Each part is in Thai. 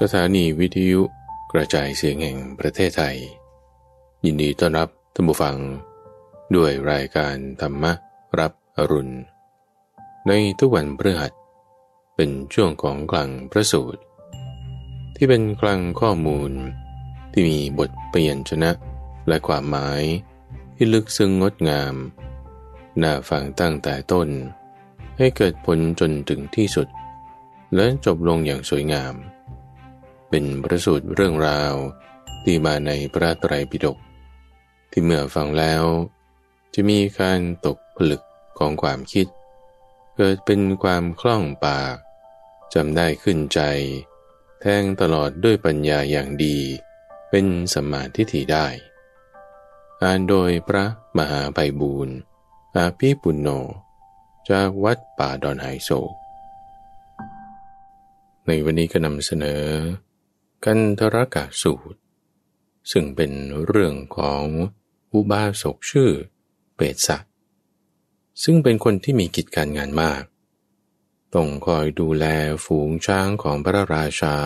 สถานีวิทยุกระจายเสียงแห่งประเทศไทย ยินดีต้อนรับท่านผู้ฟังด้วยรายการธรรมรับอรุณ ในทุกวันพฤหัสเป็นช่วงของกลังพระสูตร ที่เป็นกลังข้อมูลที่มีบทเปลี่ยนชนะ และความหมายที่ลึกซึ้งงดงาม น่าฟังตั้งแต่ต้น ให้เกิดผลจนถึงที่สุด และจบลงอย่างสวยงามเป็นประสูตรเรื่องราว ที่มาในพระไตรปิฎกที่เมื่อฟังแล้ว จะมีการตกผลึกของความคิด เกิดเป็นความคล่องปากจำได้ขึ้นใจ แทงตลอดด้วยปัญญาอย่างดีเป็นสมาธิถ่ได้ อ่านโดยพระมหาไบบูรณ์อาภิปุณโญจากวัดป่าดอนไหโศกในวันนี้ก็นำเสนอกันทรกะสูตร ซึ่งเป็นเรื่องของอุบาสกชื่อ เปตสะ ซึ่งเป็นคนที่มีกิจการงานมากต้องคอยดูแลฝูงช้างของพระราชา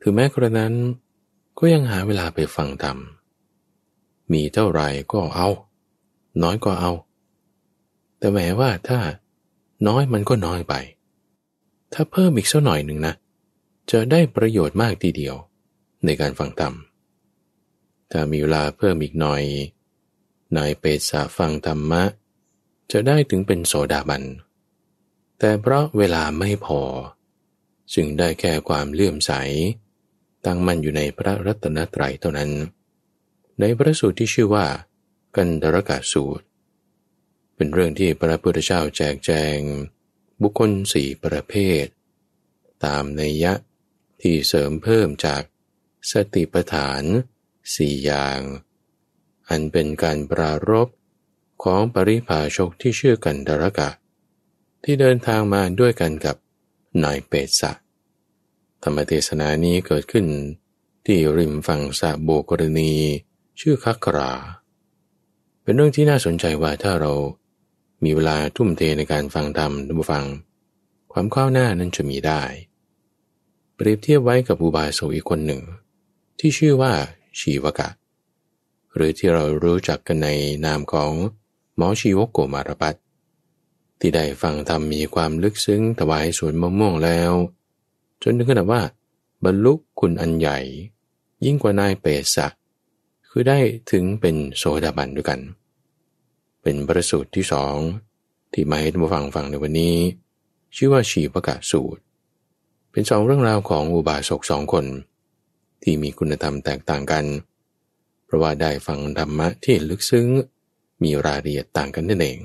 ถึงแม้กระนั้น ก็ยังหาเวลาไปฟังธรรมมีเท่าไหร่ก็เอา น้อยก็เอา แต่แม้ว่าถ้าน้อยมันก็น้อยไป ถ้าเพิ่มอีกสักหน่อยหนึ่งนะจะได้ประโยชน์มากทีเดียวในการฟังธรรม ถ้ามีเวลาเพิ่มอีกหน่อย นายเปสาฟังธรรมะ จะได้ถึงเป็นโสดาบัน แต่เพราะเวลาไม่พอ จึงได้แค่ความเลื่อมใส ตั้งมั่นอยู่ในพระรัตนตรัยเท่านั้น ในพระสูตรที่ชื่อว่า กันตรกาสูตร เป็นเรื่องที่พระพุทธเจ้าแจกแจง บุคคลสี่ประเภท ตามในยะที่เสริมเพิ่มจากสติปัฏฐาน สี่อย่าง อันเป็นการปรารบของปริภาชกที่ชื่อกันดรกะ ที่เดินทางมาด้วยกันกับนายเปตสะ ธรรมเทศนานี้เกิดขึ้นที่ริมฝั่งสาโบกรณีชื่อคักรา เป็นเรื่องที่น่าสนใจว่าถ้าเรามีเวลาทุ่มเทในการฟังธรรมดูฟัง ความข้าวหน้านั้นจะมีได้รียบเทียบไว้กับอุบาสกอีกคนหนึ่ง ที่ชื่อว่าชีวกะ หรือที่เรารู้จักกันในนามของหมอชีวกโกมารพัฒที่ได้ฟังธรรมมีความลึกซึ้งถวายสวนมะม่วงแล้ว จนถึงขนาดว่าบรรลุคุณอันใหญ่ ยิ่งกว่านายเปสะ คือได้ถึงเป็นโสดาบันด้วยกัน เป็นประสูตรที่สอง ที่มาให้ท่านฟังฟังในวันนี้ ชื่อว่าชีวกะสูตรเป็นสองเรื่องราวของอุบาสกสองคน ที่มีคุณธรรมแตกต่างกัน เพราะว่าได้ฟังธรรมะที่ลึกซึ้งมีรายละเอียดต่างกันนั่นเอง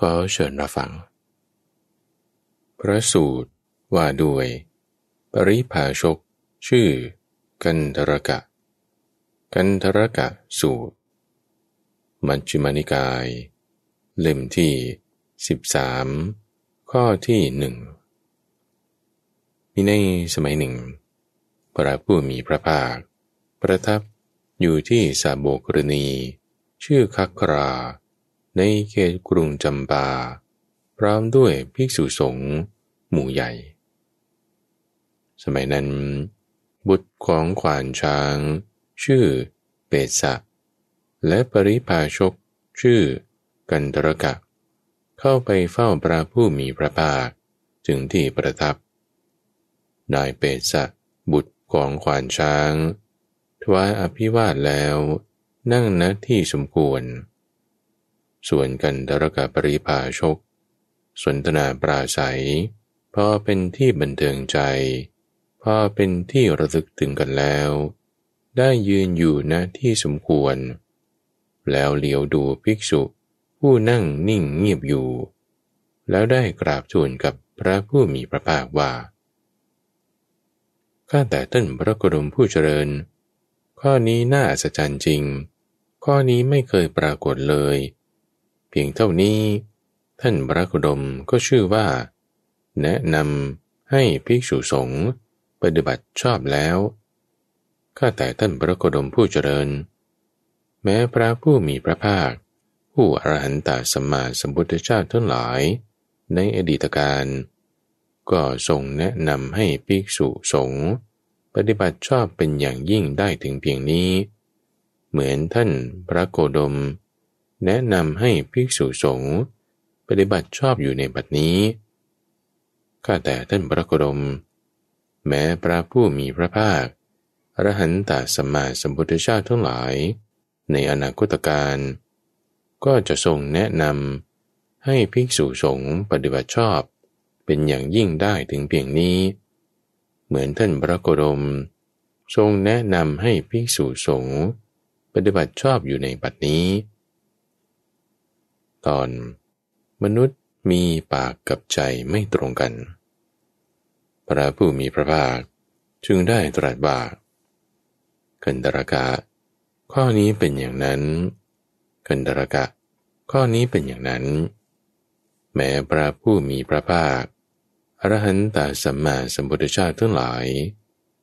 ขอเชิญรับฟัง พระสูตรว่าด้วย ปริภาชกชื่อกันธรกะ กันธรกะสูตร มัชฌิมานิกาย เล่มที่ 13 ข้อที่หนึ่งมีในสมัยหนึ่ง พระผู้มีพระภาค ประทับอยู่ที่สาโบกรณี ชื่อคักครา ในเขตกรุงจำปา พร้อมด้วยภิกษุสงฆ์หมู่ใหญ่ สมัยนั้น บุตรของขวานช้าง ชื่อเปสะ และปริพาชก ชื่อกันตรกะ เข้าไปเฝ้าพระผู้มีพระภาค ถึงที่ประทับนายเปสะบุตรของขวานช้างทว่าอภิวาทแล้ว นั่งณที่สมควร ส่วนกันดรกะปริภาชก สนทนาปราศัยพอเป็นที่บันเทิงใจพอเป็นที่ระลึกถึงกันแล้ว ได้ยืนอยู่ณที่สมควร แล้วเหลียวดูภิกษุผู้นั่งนิ่งเงียบอยู่ แล้วได้กราบทูลกับพระผู้มีพระภาคว่าข้าแต่ท่านพระกรมผู้เจริญ ข้อนี้น่าอัศจรรย์จริง ข้อนี้ไม่เคยปรากฏเลย เพียงเท่านี้ ท่านพระกรมก็ชื่อว่า แนะนำให้ภิกษุสงฆ์ปฏิบัติชอบแล้ว ข้าแต่ท่านพระกรมผู้เจริญ แม้พระผู้มีพระภาค ผู้อรหันตสัมมาสัมพุทธเจ้าทั้งหลายในอดีตการก็ทรงแนะนำให้ภิกษุสงฆ์ปฏิบัติชอบเป็นอย่างยิ่งได้ถึงเพียงนี้ เหมือนท่านพระโกดม แนะนำให้ภิกษุสงฆ์ปฏิบัติชอบอยู่ในบัดนี้ข้าแต่ท่านพระโคดม แม้พระผู้มีพระภาคอรหันตสัมมาสัมพุทธเจ้าทั้งหลาย ในอนาคตการ ก็จะทรงแนะนำให้ภิกษุสงฆ์ปฏิบัติชอบเป็นอย่างยิ่งได้ถึงเพียงนี้ เหมือนท่านพระโกรม ทรงแนะนำให้ภิกษุสงฆ์ปฏิบัติชอบอยู่ในปัดนี้ ตอน มนุษย์มีปากกับใจไม่ตรงกัน พระผู้มีพระภาคจึงได้ตรัสว่ากันตรกะ ข้อนี้เป็นอย่างนั้นกันตรกะ ข้อนี้เป็นอย่างนั้น แม้พระผู้มีพระภาคอรหันตสัมมาสัมพุทธเจ้าทั้งหลาย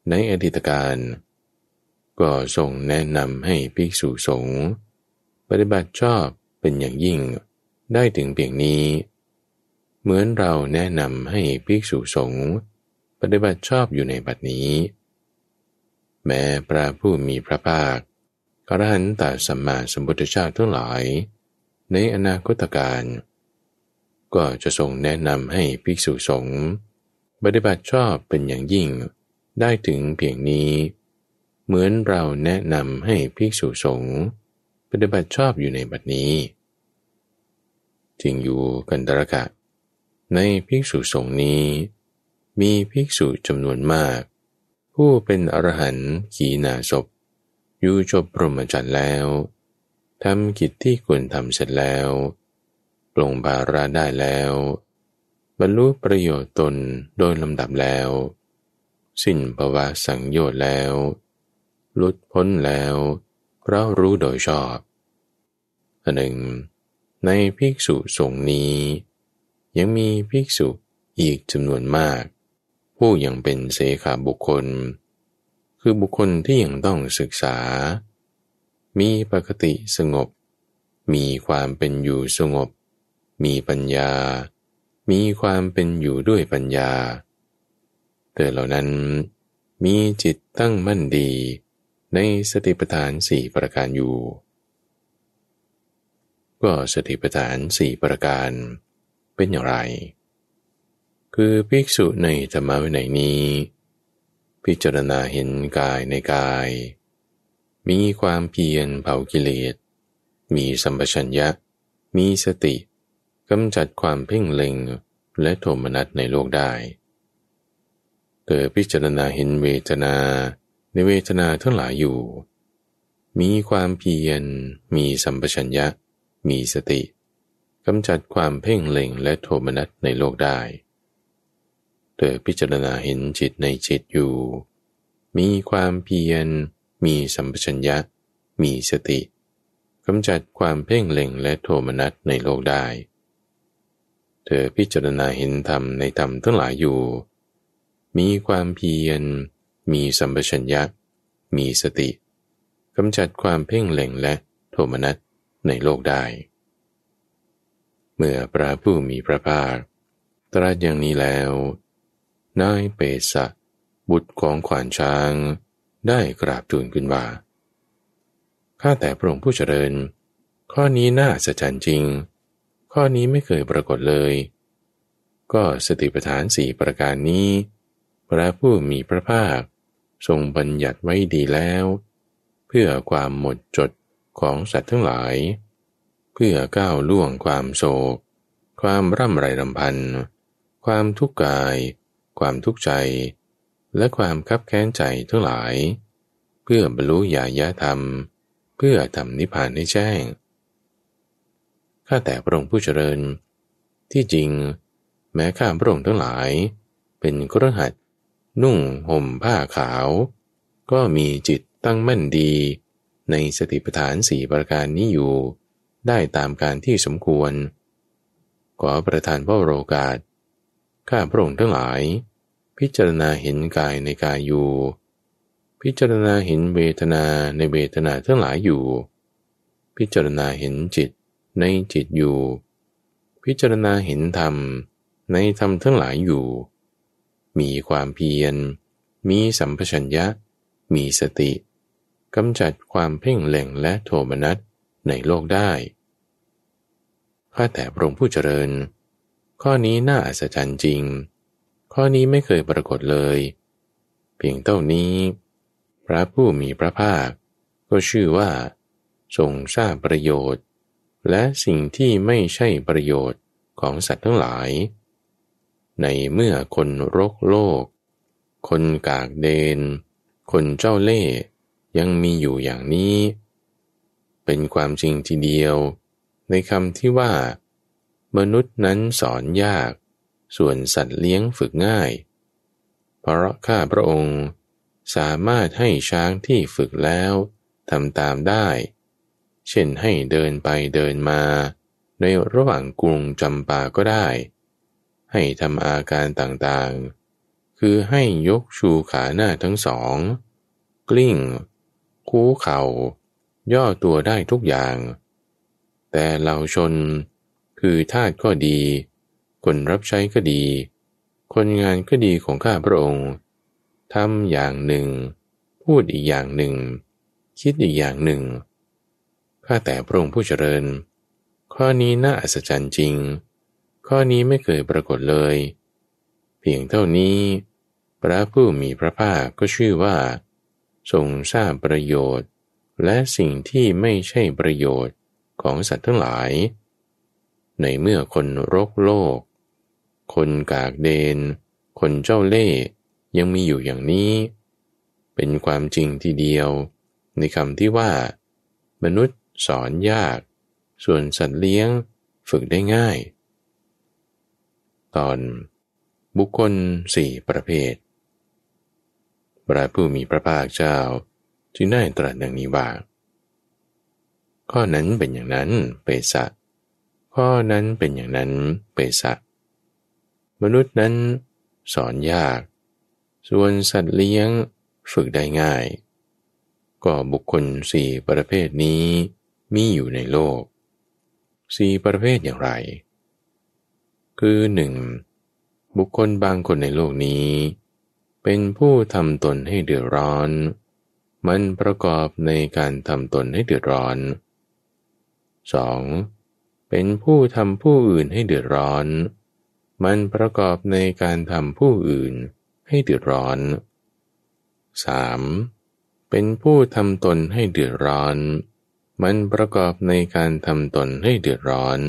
ในอดีตการก็ทรงแนะนำให้ภิกษุสงฆ์ปฏิบัติชอบเป็นอย่างยิ่งได้ถึงเพียงนี้ เหมือนเราแนะนำให้ภิกษุสงฆ์ปฏิบัติชอบอยู่ในบัดนี้ แม้พระผู้มีพระภาคอรหันตสัมมาสัมพุทธเจ้าทั้งหลาย ในอนาคตการเก็จะทรงแนะนำให้ภิกษุสงฆ์ปฏิบัติชอบเป็นอย่างยิ่งได้ถึงเพียงนี้ เหมือนเราแนะนำให้ภิกษุสงฆ์ปฏิบัติชอบอยู่ในบัดนี้ จึงอยู่กันตรกะ ในภิกษุสงฆ์นี้ มีภิกษุจำนวนมาก ผู้เป็นอรหันต์ขีนาศพอยู่จบพรหมจรรย์แล้วทำกิจที่ควรทำเสร็จแล้วปลงบาระได้แล้ว บรรลุประโยชน์ตนโดยลำดับแล้ว สิ้นภาวะสังโยชน์แล้ว ลุดพ้นแล้ว เพราะรู้โดยชอบอันหนึ่ง ในภิกษุสงฆ์นี้ ยังมีภิกษุอีกจำนวนมาก ผู้ยังเป็นเสขาบุคคล คือบุคคลที่ยังต้องศึกษา มีปกติสงบ มีความเป็นอยู่สงบมีปัญญามีความเป็นอยู่ด้วยปัญญา เตอเหล่านั้น มีจิตตั้งมั่นดี ในสติปัฏฐานสี่ประการอยู่ ก็สติปัฏฐานสี่ประการเป็นอย่างไร คือภิกษุในธรรมะไหนนี้ พิจารณาเห็นกายในกาย มีความเพียรเผากิเลส มีสัมปชัญญะ มีสติกำจัดความเพ่งเล็งและโทมนัสในโลกได้เธอพิจารณาเห็นเวทนาในเวทนาทั้งหลายอยู่ มีความเพียร มีสัมปชัญญะ มีสติ กำจัดความเพ่งเล็งและโทมนัสในโลกได้เธอพิจารณาเห็นจิตในจิตอยู่ มีความเพียร มีสัมปชัญญะ มีสติ กำจัดความเพ่งเล็งและโทมนัสในโลกได้เธอพิจารณาเห็นธรรมในธรรมทั้งหลายอยู่ มีความเพียร มีสัมปชัญญะมีสติกำจัดความเพ่งเล็งและโทมนัสในโลกได้ เมื่อพระผู้มีพระภาค ตรัสอย่างนี้แล้วนายเปสะ บุตรของขวานช้าง ได้กราบทูลขึ้นว่า ข้าแต่พระองค์ผู้เจริญ ข้อนี้น่าสะใจจริงข้อนี้ไม่เคยปรากฏเลย ก็สติปัฏฐานสี่ประการนี้ พระผู้มีพระภาคทรงบัญญัติไว้ดีแล้ว เพื่อความหมดจดของสัตว์ทั้งหลาย เพื่อก้าวล่วงความโศก ความร่ำไรรำพัน ความทุกข์กาย ความทุกข์ใจ และความคับแค้นใจทั้งหลาย เพื่อบรรลุญาญธรรม เพื่อทำนิพพานให้แจ้งข้าแต่พระองค์ผู้เจริญที่จริง แม้ข้าพระองค์ทั้งหลาย เป็นกครหัดนุ่งห่มผ้าขาว ก็มีจิตตั้งมั่นดี ในสติปัฏฐานสี่ประการนี้อยู่ได้ตามการที่สมควร ขอประธานพระโรกาสข้าพระองค์ทั้งหลาย พิจารณาเห็นกายในกายอยู่ พิจารณาเห็นเวทนาในเวทนาทั้งหลายอยู่ พิจารณาเห็นจิตในจิตอยู่ พิจารณาเห็นธรรมในธรรมทั้งหลายอยู่ มีความเพียร มีสัมปชัญญะ มีสติกำจัดความเพ่งเล็งและโทมนัส ในโลกได้ข้าแต่พระองค์ผู้เจริญ ข้อนี้น่าอัศจรรย์จริง ข้อนี้ไม่เคยปรากฏเลย เพียงเท่านี้ พระผู้มีพระภาค ก็ชื่อว่า ทรงทราบประโยชน์และสิ่งที่ไม่ใช่ประโยชน์ของสัตว์ทั้งหลาย ในเมื่อคนโรคโลก คนกากเดน คนเจ้าเล่ยยังมีอยู่อย่างนี้ เป็นความจริงทีเดียว ในคำที่ว่า มนุษย์นั้นสอนยาก ส่วนสัตว์เลี้ยงฝึกง่ายเพราะข้าพระองค์สามารถให้ช้างที่ฝึกแล้วทำตามได้เช่นให้เดินไปเดินมาในระหว่างกรุงจำปาก็ได้ ให้ทำอาการต่างๆ คือให้ยกชูขาหน้าทั้งสอง กลิ้งคูเขา่า ย่อตัวได้ทุกอย่าง แต่เหล่าชนคือทาสก็ ดี คน รับใช้ ก็ ดี คนงาน ก็ ดีของข้า พระองค์ทำอย่างหนึ่ง พูดอีกอย่างหนึ่ง คิดอีกอย่างหนึ่งข้าแต่พระองค์ผู้เจริญ ข้อนี้น่าอัศจรรย์จริง ข้อนี้ไม่เคยปรากฏเลย เพียงเท่านี้ พระผู้มีพระภาคก็ชื่อว่า ทรงทราบประโยชน์ และสิ่งที่ไม่ใช่ประโยชน์ของสัตว์ทั้งหลาย ในเมื่อคนโรคโลก คนกากเดน คนเจ้าเล่ยังมีอยู่อย่างนี้ เป็นความจริงทีเดียว ในคำที่ว่า มนุษย์สอนยาก ส่วนสัตว์เลี้ยงฝึกได้ง่าย ตอน บุคคลสี่ประเภทพระผู้มีพระภาคเจ้าจึงได้ตรัสดังนี้ว่าข้อนั้นเป็นอย่างนั้นเปสะข้อนั้นเป็นอย่างนั้นเปสะมนุษย์นั้นสอนยาก ส่วนสัตว์เลี้ยงฝึกได้ง่าย ก็บุคคลสี่ประเภทนี้มีอยู่ในโลกสี่ประเภทอย่างไร คือหนึ่งบุคคลบางคนในโลกนี้ เป็นผู้ทำตนให้เดือดร้อน มันประกอบในการทำตนให้เดือดร้อน 2. เป็นผู้ทำผู้อื่นให้เดือดร้อน มันประกอบในการทำผู้อื่นให้เดือดร้อน 3. เป็นผู้ทำตนให้เดือดร้อนมันประกอบในการทำตนให้เดือดร้อน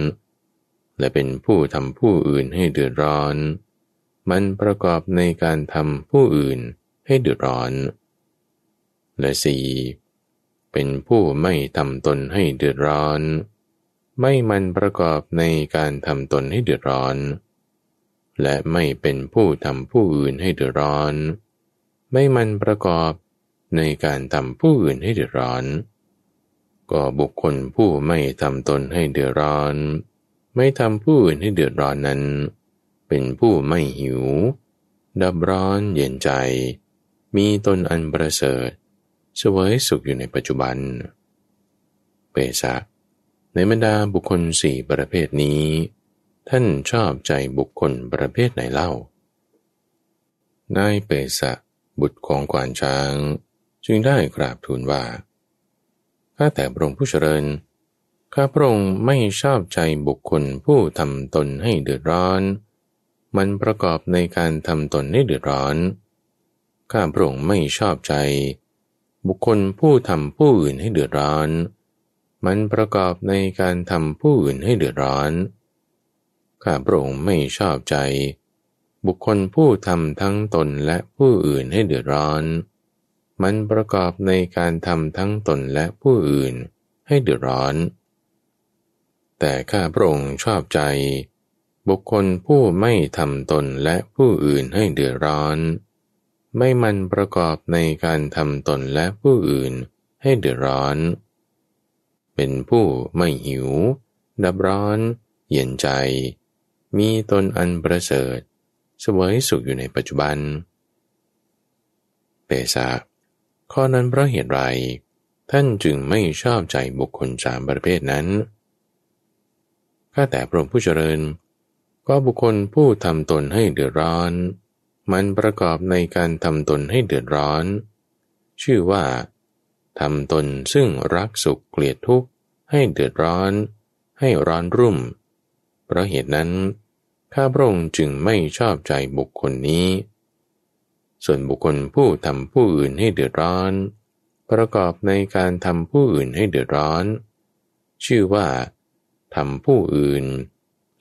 และเป็นผู้ทำผู้อื่นให้เดือดร้อน มันประกอบในการทำผู้อื่นให้เดือดร้อน และสี่เป็นผู้ไม่ทำตนให้เดือดร้อน ไม่มันประกอบในการทำตนให้เดือดร้อน และไม่เป็นผู้ทำผู้อื่นให้เดือดร้อน ไม่มันประกอบในการทำผู้อื่นให้เดือดร้อนก็บุคคลผู้ไม่ทำตนให้เดือดร้อน ไม่ทำผู้อื่นให้เดือดร้อนนั้น เป็นผู้ไม่หิวดับร้อนเย็นใจ มีตนอันประเสริฐสวยสุขอยู่ในปัจจุบัน เปสะในบรรดาบุคคลสี่ประเภทนี้ ท่านชอบใจบุคคลประเภทไหนเล่านายเปสะบุตรของกวานช้าง จึงได้กราบทูลว่าข้าแต่พระองค์ผู้เจริญ ข้าพระองค์ไม่ชอบใจบุคคลผู้ทำตนให้เดือดร้อน มันประกอบในการทำตนให้เดือดร้อน ข้าพระองค์ไม่ชอบใจบุคคลผู้ทำผู้อื่นให้เดือดร้อน มันประกอบในการทำผู้อื่นให้เดือดร้อน ข้าพระองค์ไม่ชอบใจบุคคลผู้ทำทั้งตนและผู้อื่นให้เดือดร้อนมันประกอบในการทำทั้งตนและผู้อื่นให้เดือดร้อน แต่ข้าพระองค์ชอบใจ บุคคลผู้ไม่ทำตนและผู้อื่นให้เดือดร้อน ไม่มันประกอบในการทำตนและผู้อื่นให้เดือดร้อน เป็นผู้ไม่หิว ดับร้อนเย็นใจ มีตนอันประเสริฐสวยสุขอยู่ในปัจจุบัน เปสาข้อนั้นเพราะเหตุไรท่านจึงไม่ชอบใจบุคคลสามประเภทนั้นข้าแต่พระองค์ผู้เจริญ ก็บุคคลผู้ทำตนให้เดือดร้อน มันประกอบในการทำตนให้เดือดร้อน ชื่อว่าทำตนซึ่งรักสุขเกลียดทุกข์ ให้เดือดร้อน ให้ร้อนรุ่ม เพราะเหตุนั้น ข้าพระองค์จึงไม่ชอบใจบุคคลนี้ส่วนบุคคลผู้ทำผู้อื่นให้เดือดร้อน ประกอบในการทำผู้อื่นให้เดือดร้อน ชื่อว่า ทำผู้อื่น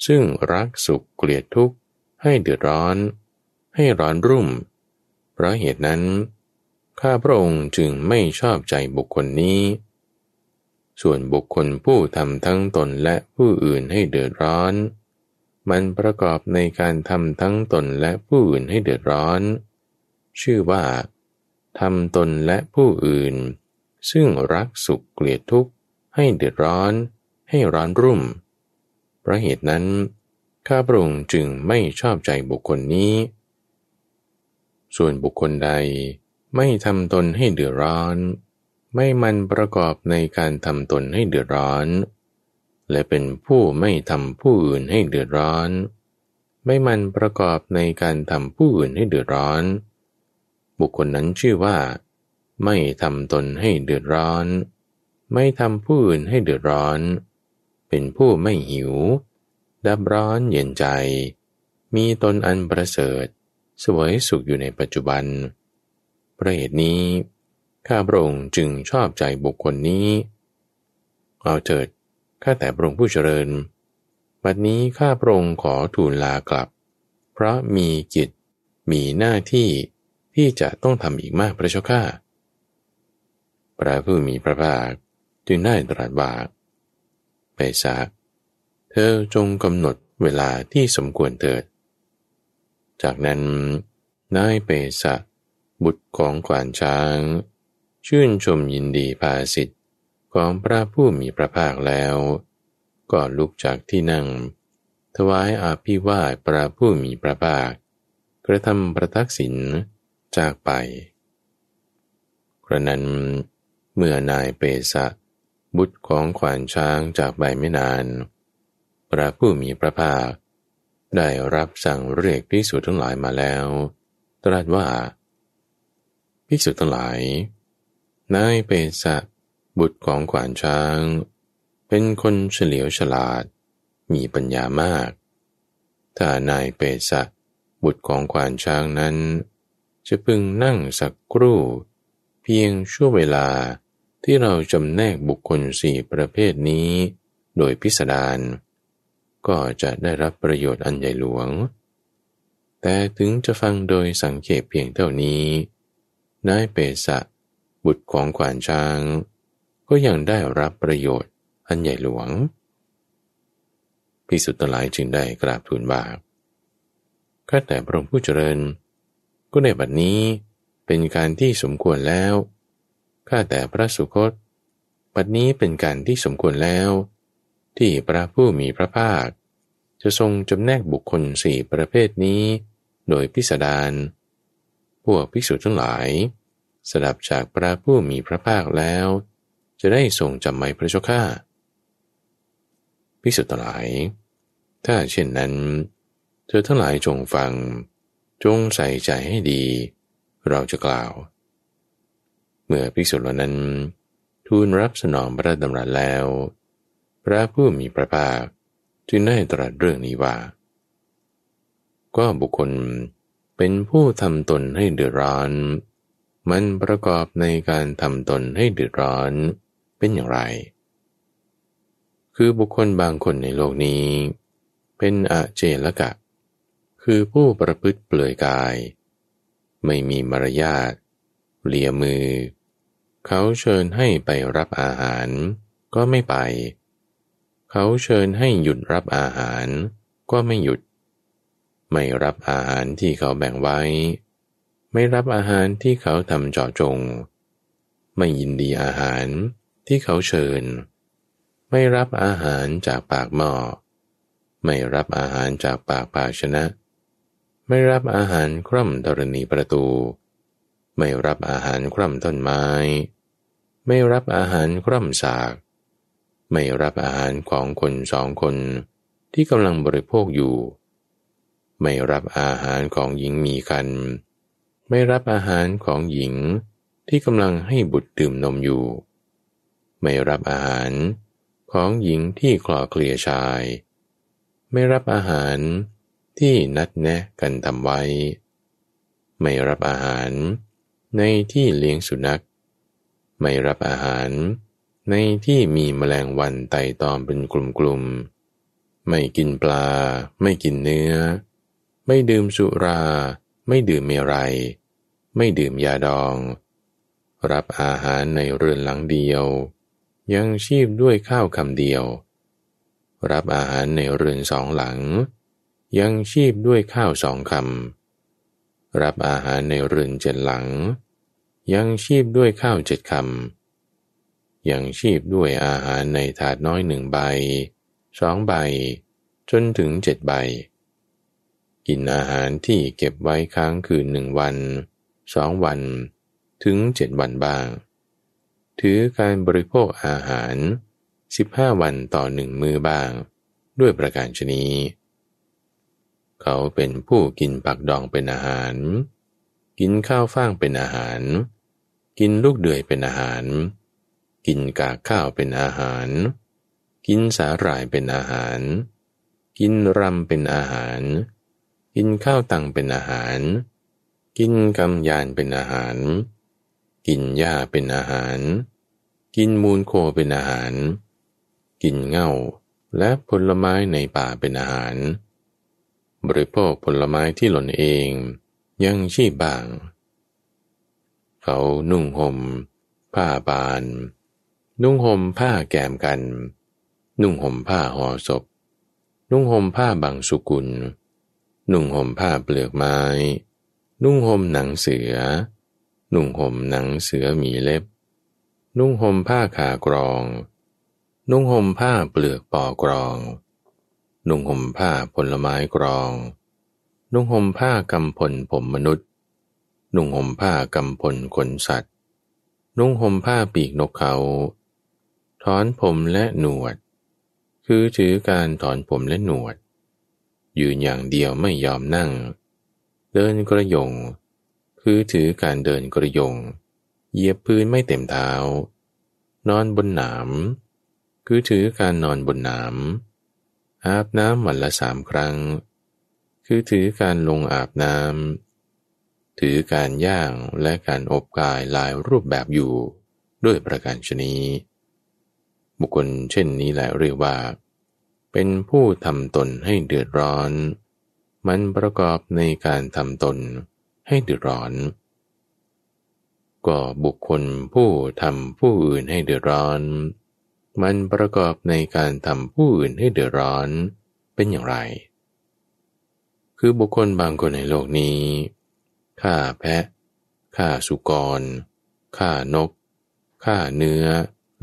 ซึ่งรักสุขเกลียดทุกข์ให้เดือดร้อน ให้ร้อนรุ่ม เพราะเหตุนั้น ข้าพระองค์จึงไม่ชอบใจบุคคลนี้ ส่วนบุคคลผู้ทำทั้งตนและผู้อื่นให้เดือดร้อน มันประกอบในการทำทั้งตนและผู้อื่นให้เดือดร้อนชื่อว่าทำตนและผู้อื่น ซึ่งรักสุขเกลียดทุกข์ให้เดือดร้อน ให้ร้อนรุ่มเพราะเหตุนั้น ข้าพระองค์จึงไม่ชอบใจบุคคลนี้ ส่วนบุคคลใดไม่ทำตนให้เดือดร้อน ไม่มันประกอบในการทำตนให้เดือดร้อน และเป็นผู้ไม่ทำผู้อื่นให้เดือดร้อน ไม่มันประกอบในการทำผู้อื่นให้เดือดร้อนอนบุคคลนั้นชื่อว่า ไม่ทำตนให้เดือดร้อน ไม่ทำผู้อื่นให้เดือดร้อน เป็นผู้ไม่หิว ดับร้อนเย็นใจ มีตนอันประเสริฐ สวยสุขอยู่ในปัจจุบัน ประเหตุนี้ ข้าพระองค์จึงชอบใจบุคคลนี้เอาเถิดข้าแต่พระองค์ผู้เจริญบัดนี้ข้าพระองค์ขอทูลลากลับ เพราะมีกิจมีหน้าที่ที่จะต้องทำอีกมากพระชจ้าข้า พระผู้มีพระภาคจึงได้ตรัสว่าไปัก เธอจงกำหนดเวลาที่สมควรเถิด จากนั้น นายเปสะบุตรของขวานช้าง ชื่นชมยินดีภาสิทธิ์ของพระผู้มีพระภาคแล้ว ก็ลุกจากที่นั่ง ถวายอาภิวาทพระผู้มีพระภาคกระทำประทักษิณจากไปกระนั้นเมื่อนายเปสะบุตรของขวานช้างจากไปไม่นาน พระผู้มีพระภาค ได้รับสั่งเรียกภิกษุทั้งหลายมาแล้ว ตรัสว่าภิกษุทั้งหลาย นายเปสะบุตรของขวานช้าง เป็นคนเฉลียวฉลาดมีปัญญามาก ถ้านายเปสะบุตรของขวานช้างนั้นจะพึงนั่งสักครู่ เพียงชั่วเวลาที่เราจำแนกบุคคลสี่ประเภทนี้ โดยพิสดารก็จะได้รับประโยชน์อันใหญ่หลวง แต่ถึงจะฟังโดยสังเกตเพียงเท่านี้นายเปสะบุตรของขวานช้าง ก็ยังได้รับประโยชน์อันใหญ่หลวงพิสุทธิ์หลายจึงได้กราบทูลบาปข้าแต่พระองค์ผู้เจริญเก็ในบัดนี้เป็นการที่สมควรแล้ว ข้าแต่พระสุคตบัดนี้เป็นการที่สมควรแล้ว ที่พระผู้มีพระภาค จะทรงจำแนกบุคคลสี่ประเภทนี้ โดยพิสดาร พวกภิกษุทั้งหลาย สดับจากพระผู้มีพระภาคแล้ว จะได้ทรงจำไม้พระชจ้า้าภิกษุทั้งหลาย ถ้าเช่นนั้น เธอทั้งหลายจงฟังจงใส่ใจให้ดี เราจะกล่าว เมื่อภิกษุเหล่านั้น ทูลรับสนองพระดำรัสแล้ว พระผู้มีพระภาคจึงได้ตรัสเรื่องนี้ว่าก็บุคคลเป็นผู้ทำตนให้เดือดร้อน มันประกอบในการทำตนให้เดือดร้อน เป็นอย่างไร คือบุคคลบางคนในโลกนี้ เป็นอเจลกะคือผู้ประพฤติเปลือยกาย ไม่มีมารยาทเลียมือ เขาเชิญให้ไปรับอาหารก็ไม่ไป เขาเชิญให้หยุดรับอาหารก็ไม่หยุด ไม่รับอาหารที่เขาแบ่งไว้ ไม่รับอาหารที่เขาทำเจาะจง ไม่ยินดีอาหารที่เขาเชิญ ไม่รับอาหารจากปากหม้อไม่รับอาหารจากปากภาชนะไม่รับอาหารคร่ำธรณีประตู ไม่รับอาหารคร่ำต้นไม้ ไม่รับอาหารคร่ำสาก ไม่รับอาหารของคนสองคนที่กำลังบริโภคอยู่ ไม่รับอาหารของหญิงมีคันไม่รับอาหารของหญิงที่กำลังให้บุตรดื่มนมอยู่ ไม่รับอาหารของหญิงที่คลอเคลียชาย ไม่รับอาหารที่นัดแนะกันทำไว้ ไม่รับอาหาร ในที่เลี้ยงสุนัข ไม่รับอาหาร ในที่มีแมลงวันไต่ตอมเป็นกลุ่มๆ ไม่กินปลา ไม่กินเนื้อ ไม่ดื่มสุรา ไม่ดื่มเมรัยไม่ดื่มยาดอง รับอาหารในเรือนหลังเดียว ยังชีพด้วยข้าวคำเดียว รับอาหารในเรือนสองหลังยังชีพด้วยข้าวสองคำ รับอาหารในเรือนเจ็ดหลัง ยังชีพด้วยข้าวเจ็ดคำ ยังชีพด้วยอาหารในถาดน้อยหนึ่งใบ สองใบ จนถึงเจ็ดใบ กินอาหารที่เก็บไว้ค้างคืนหนึ่งวัน สองวัน ถึงเจ็ดวันบ้าง ถือการบริโภคอาหารสิบห้าวันต่อหนึ่งมือบ้าง ด้วยประการชนี้เขาเป็นผู้กินผักดองเป็นอาหาร กินข้าวฟ่างเป็นอาหาร กินลูกเดือยเป็นอาหาร กินกากข้าวเป็นอาหาร กินสาหร่ายเป็นอาหาร กินรำเป็นอาหาร กินข้าวตังเป็นอาหาร กินกำยานเป็นอาหาร กินหญ้าเป็นอาหาร กินมูลโคเป็นอาหาร กินเง่าและผลไม้ในป่าเป็นอาหารบริโภคผลไม้ที่หล่นเองยังชีบบางเขานุ่งห่มผ้าบาน นุ่งห่มผ้าแกมกัน นุ่งห่มผ้าห่อศพ นุ่งห่มผ้าบางสุกุล นุ่งห่มผ้าเปลือกไม้ นุ่งห่มหนังเสือ นุ่งห่มหนังเสือมีเล็บ นุ่งห่มผ้าขากรอง นุ่งห่มผ้าเปลือกปอกรองนุ่งห่มผ้าผลไม้กรอง นุ่งห่มผ้ากำพลผมมนุษย์ นุ่งห่มผ้ากำพลขนสัตว์ นุ่งห่มผ้าปีกนกเขา ถอนผมและหนวด คือถือการถอนผมและหนวด อยู่อย่างเดียวไม่ยอมนั่ง เดินกระยงคือถือการเดินกระยงเหยียบพื้นไม่เต็มเท้า นอนบนหนาม คือถือการนอนบนหนามอาบน้ำวันละสามครั้ง คือถือการลงอาบน้ำ ถือการย่างและการอบกายหลายรูปแบบอยู่ด้วยประการชนีบุคคลเช่นนี้แหละเรียกว่าเป็นผู้ทำตนให้เดือดร้อน มันประกอบในการทำตนให้เดือดร้อน ก็บุคคลผู้ทำผู้อื่นให้เดือดร้อนมันประกอบในการทำผู้อื่นให้เดือดร้อนเป็นอย่างไร คือบุคคลบางคนในโลกนี้ฆ่าแพะ ฆ่าสุกร ฆ่านก ฆ่าเนื้อ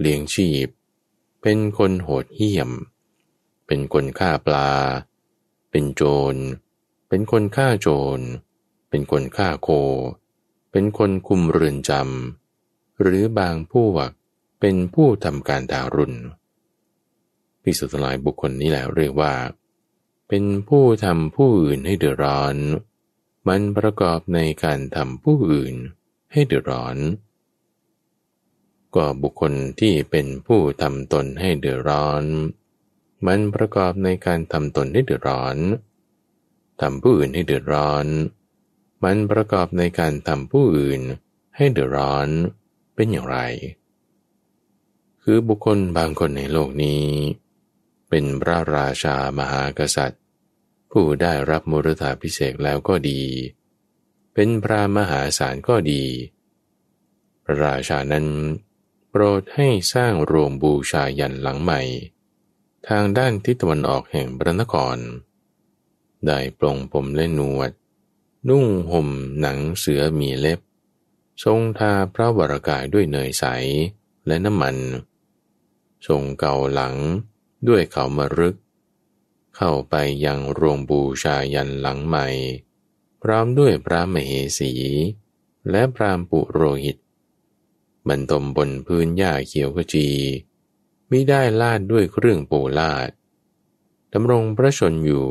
เลี้ยงชีพ เป็นคนโหดเหี้ยม เป็นคนฆ่าปลา เป็นโจร เป็นคนฆ่าโจร เป็นคนฆ่าโค เป็นคนคุมเรือนจำ หรือบางผู้วักเป็นผู้ทำการดารุณพิสุทลายบุคคลนี้แหละเรียกว่า เป็นผู้ทำผู้อื่นให้เดือดร้อน มันประกอบในการทำผู้อื่นให้เดือดร้อนก็บุคคลที่เป็นผู้ทำตนให้เดือดร้อน มันประกอบในการทำตนให้เดือดร้อนทำผู้อื่นให้เดือดร้อน มันประกอบในการทำผู้อื่นให้เดือดร้อน เป็นอย่างไรคือบุคคลบางคนในโลกนี้ เป็นพระราชามหากษัตริย์ ผู้ได้รับมรดาพิเศษแล้วก็ดี เป็นพระมหาศาลก็ดี พระราชานั้น โปรดให้สร้างโรงบูชายันหลังใหม่ ทางด้านทิศตะวันออกแห่งพระนคร ได้ปลงผมและหนวด นุ่งห่มหนังเสือมีเล็บ ทรงทาพระวรากายด้วยเนยใสและน้ำมันทรงเก่าหลังด้วยเขามรึกเข้าไปยังโรงบูชายันหลังใหม่ พร้อมด้วยพระมเหสี และพรามปุโรหิตบรรทมบนพื้นหญ้าเขียวขจีมิได้ลาดด้วยเครื่องปูลาดดำรงพระชนอยู่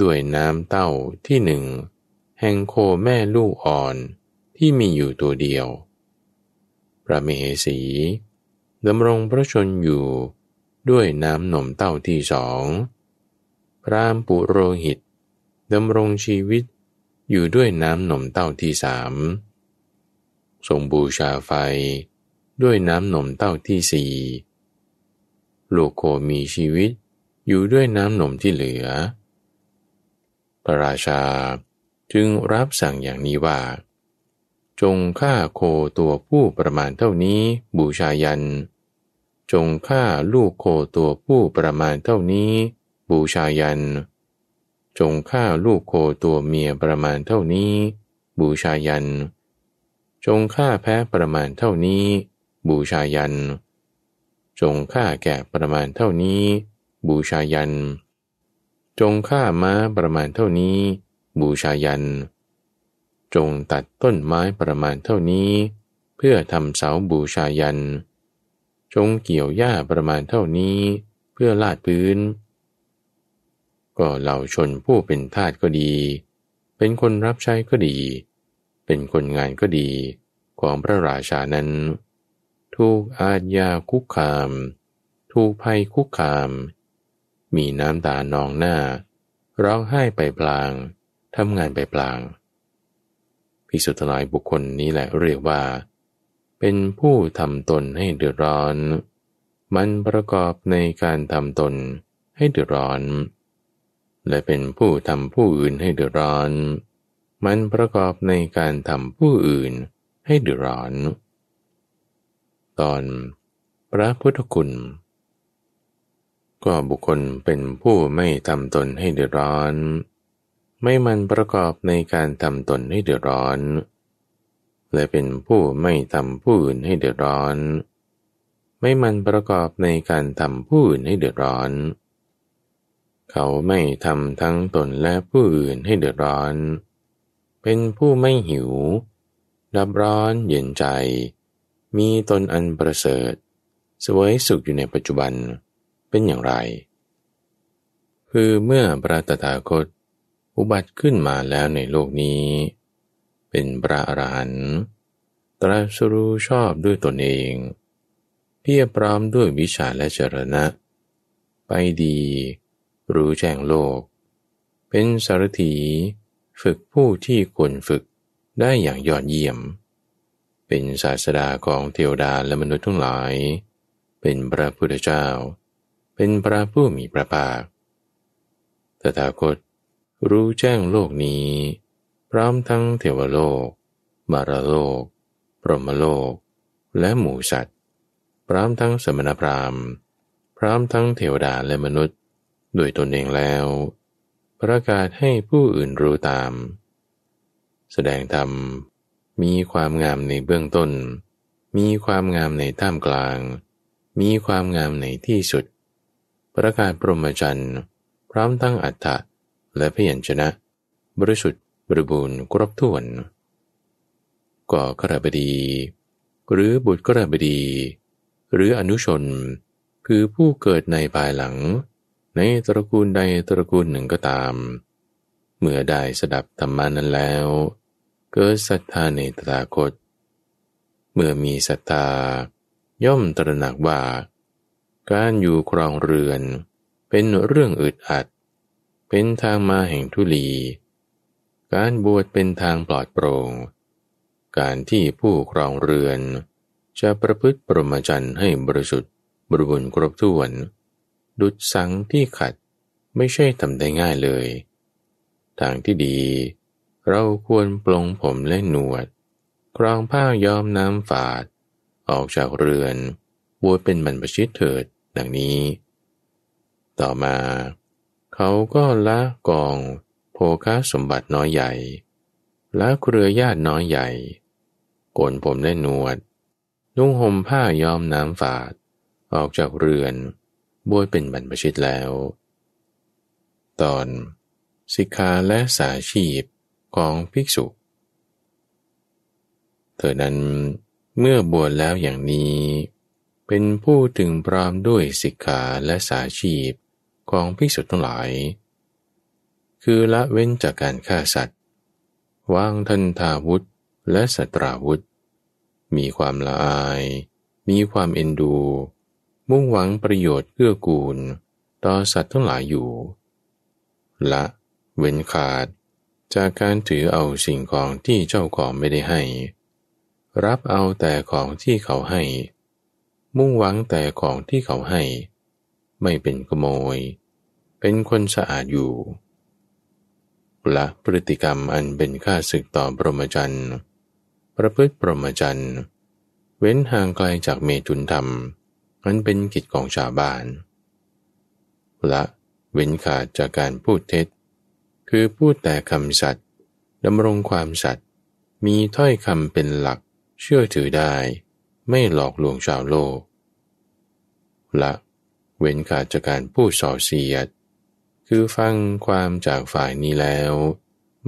ด้วยน้ำเต้าที่หนึ่งแห่งโคแม่ลูกอ่อนที่มีอยู่ตัวเดียว พระมเหสีดำรงพระชนอยู่ด้วยน้ำนมเต้าที่สอง พรามปุโรหิตดำรงชีวิตอยู่ด้วยน้ำนมเต้าที่สาม ทรงบูชาไฟ ด้วยน้ำนมเต้าที่สี่ลูกโคมีชีวิตอยู่ด้วยน้ำนมที่เหลือพระราชาจึงรับสั่งอย่างนี้ว่าจงฆ่าโคตัวผู้ประมาณเท่านี้บูชายัน จงฆ่าลูกโคตัวผู้ประมาณเท่านี้ บูชายัน จงฆ่าลูกโคตัวเมียประมาณเท่านี้ บูชายัน จงฆ่าแพะประมาณเท่านี้ บูชายัน จงฆ่าแกะประมาณเท่านี้บูชายันจงฆ่าม้าประมาณเท่านี้ บูชายันนจงตัดต้นไม้ประมาณเท่านี้ เพื่อทำเสาบูชายัน จงเกี่ยวหญ้าประมาณเท่านี้เพื่อลาดพื้น ก็เหล่าชนผู้เป็นทาสก็ดี เป็นคนรับใช้ก็ดี เป็นคนงานก็ดี ของพระราชานั้นถูกอาญยาคุกคามถูกภัยคุกคาม มีน้ำตานองหน้าร้องไห้ไปพลาง ทำงานไปพลางภิกษุทั้งหลายบุคคลนี้แหละเรียกว่า เป็นผู้ทำตนให้เดือดร้อน มันประกอบในการทำตนให้เดือดร้อน และเป็นผู้ทำผู้อื่นให้เดือดร้อน มันประกอบในการทำผู้อื่นให้เดือดร้อน ตอน พระพุทธคุณ ก็บุคคลเป็นผู้ไม่ทำตนให้เดือดร้อนไม่มันประกอบในการทำตนให้เดือดร้อน และเป็นผู้ไม่ทำผู้อื่นให้เดือดร้อน ไม่มันประกอบในการทำผู้อื่นให้เดือดร้อน เขาไม่ทำทั้งตนและผู้อื่นให้เดือดร้อน เป็นผู้ไม่หิวรับร้อนเย็นใจ มีตนอันประเสริฐสวยสุขอยู่ในปัจจุบันเป็นอย่างไร คือเมื่อพระตถาคตอุบัติขึ้นมาแล้วในโลกนี้ เป็นพระอรหันต์ตรัสรู้ชอบด้วยตนเอง เพียบพร้อมด้วยวิชาและจรณะ ไปดี รู้แจ้งโลก เป็นสารถีฝึกผู้ที่ควรฝึกได้อย่างยอดเยี่ยม เป็นศาสดาของเทวดาและมนุษย์ทั้งหลายเป็นพระพุทธเจ้า เป็นพระผู้มีพระภาคตถาคตรู้แจ้งโลกนี้ พร้อมทั้งเทวโลกมารโลกพรหมโลก และหมูสัตว์ พร้อมทั้งสมณพราหมณ์ พร้อมทั้งเทวดาและมนุษย์ด้วยตนเองแล้ว ประกาศให้ผู้อื่นรู้ตาม แสดงธรรม มีความงามในเบื้องต้น มีความงามในท่ามกลาง มีความงามในที่สุด ประกาศพรหมจรรย์พร้อมทั้งอัฏฐะและพยัญชนะบริสุทธิ์บริบูรณ์ครบถ้วน ก่อขรบดี หรือบุตรขรบดี หรืออนุชน คือผู้เกิดในภายหลังในตระกูลใดตระกูลหนึ่งก็ตาม เมื่อได้สดับธรรมานั้นแล้วเกิดศรัทธาในตถาคตเมื่อมีศรัทธา ย่อมตระหนักว่า การอยู่ครองเรือนเป็นเรื่องอึดอัดเป็นทางมาแห่งทุลี การบวชเป็นทางปลอดโปรง่ง การที่ผู้ครองเรือน จะประพฤติปรมาจันทร์ให้บริสุทธิ์บริบูรณ์ครบถ้วน ดุดสังที่ขัดไม่ใช่ทำได้ง่ายเลย ทางที่ดี เราควรปลงผมและหนวด ครองผ้าย้อมน้ำฝาด ออกจากเรือนบวชเป็นบรรพชิตเถิดดังนี้ ต่อมาเขาก็ละกองโภคาสมบัติน้อยใหญ่ละเครือญาติน้อยใหญ่โกนผมและนวด นุ่งห่มผ้ายอมน้ำฝาด ออกจากเรือนบวชเป็นบรรพชิตแล้ว ตอนสิกขาและสาชีพของภิกษุเธอนั้นเมื่อบวชแล้วอย่างนี้ เป็นผู้ถึงพร้อมด้วยสิกขาและสาชีพของภิกษุทั้งหลาย คือละเว้นจากการฆ่าสัตว์ วางทันทาวุธและสตราวุธ มีความละอาย มีความเอ็นดู มุ่งหวังประโยชน์เพื่อกูล ต่อสัตว์ทั้งหลายอยู่ ละเว้นขาดจากการถือเอาสิ่งของที่เจ้าของไม่ได้ให้ รับเอาแต่ของที่เขาให้ มุ่งหวังแต่ของที่เขาให้ไม่เป็นขโมย เป็นคนสะอาดอยู่ ละพฤติกรรมอันเป็นค่าศึกต่อปรมจรร์ประพฤติปรมจรร์เว้นห่างไกลจากเมตุนธรรมอันเป็นกิจของชาวบ้าน ละเว้นขาดจากการพูดเท็จ คือพูดแต่คำสัตย์ดำรงความสัตย์ มีถ้อยคำเป็นหลัก เชื่อถือได้ ไม่หลอกลวงชาวโลก ละเว้นขาดจากการพูดส่อเสียด คือฟังความจากฝ่ายนี้แล้ว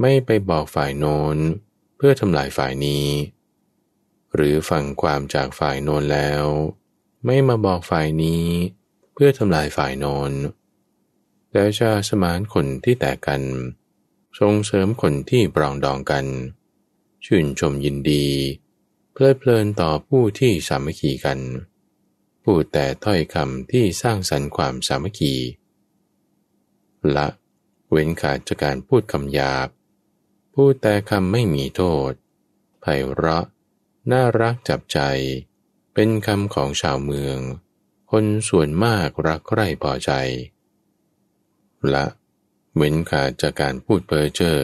ไม่ไปบอกฝ่ายโน้นเพื่อทำลายฝ่ายนี้ หรือฟังความจากฝ่ายโน้นแล้ว ไม่มาบอกฝ่ายนี้เพื่อทำลายฝ่ายโน้นแต่จะสมานคนที่แตกกันส่งเสริมคนที่ปรองดองกัน ชื่นชมยินดี เพลิดเพลินต่อผู้ที่สามัคคีกันพูดแต่ถ้อยคำที่สร้างสรรค์ความสามัคคีละเว้นขาดจากการพูดคำหยาบ พูดแต่คำไม่มีโทษ ไพเราะ น่ารักจับใจ เป็นคำของชาวเมือง คนส่วนมากรักใคร่พอใจ ละ เว้นขาดจากการพูดเพ้อเจ้อ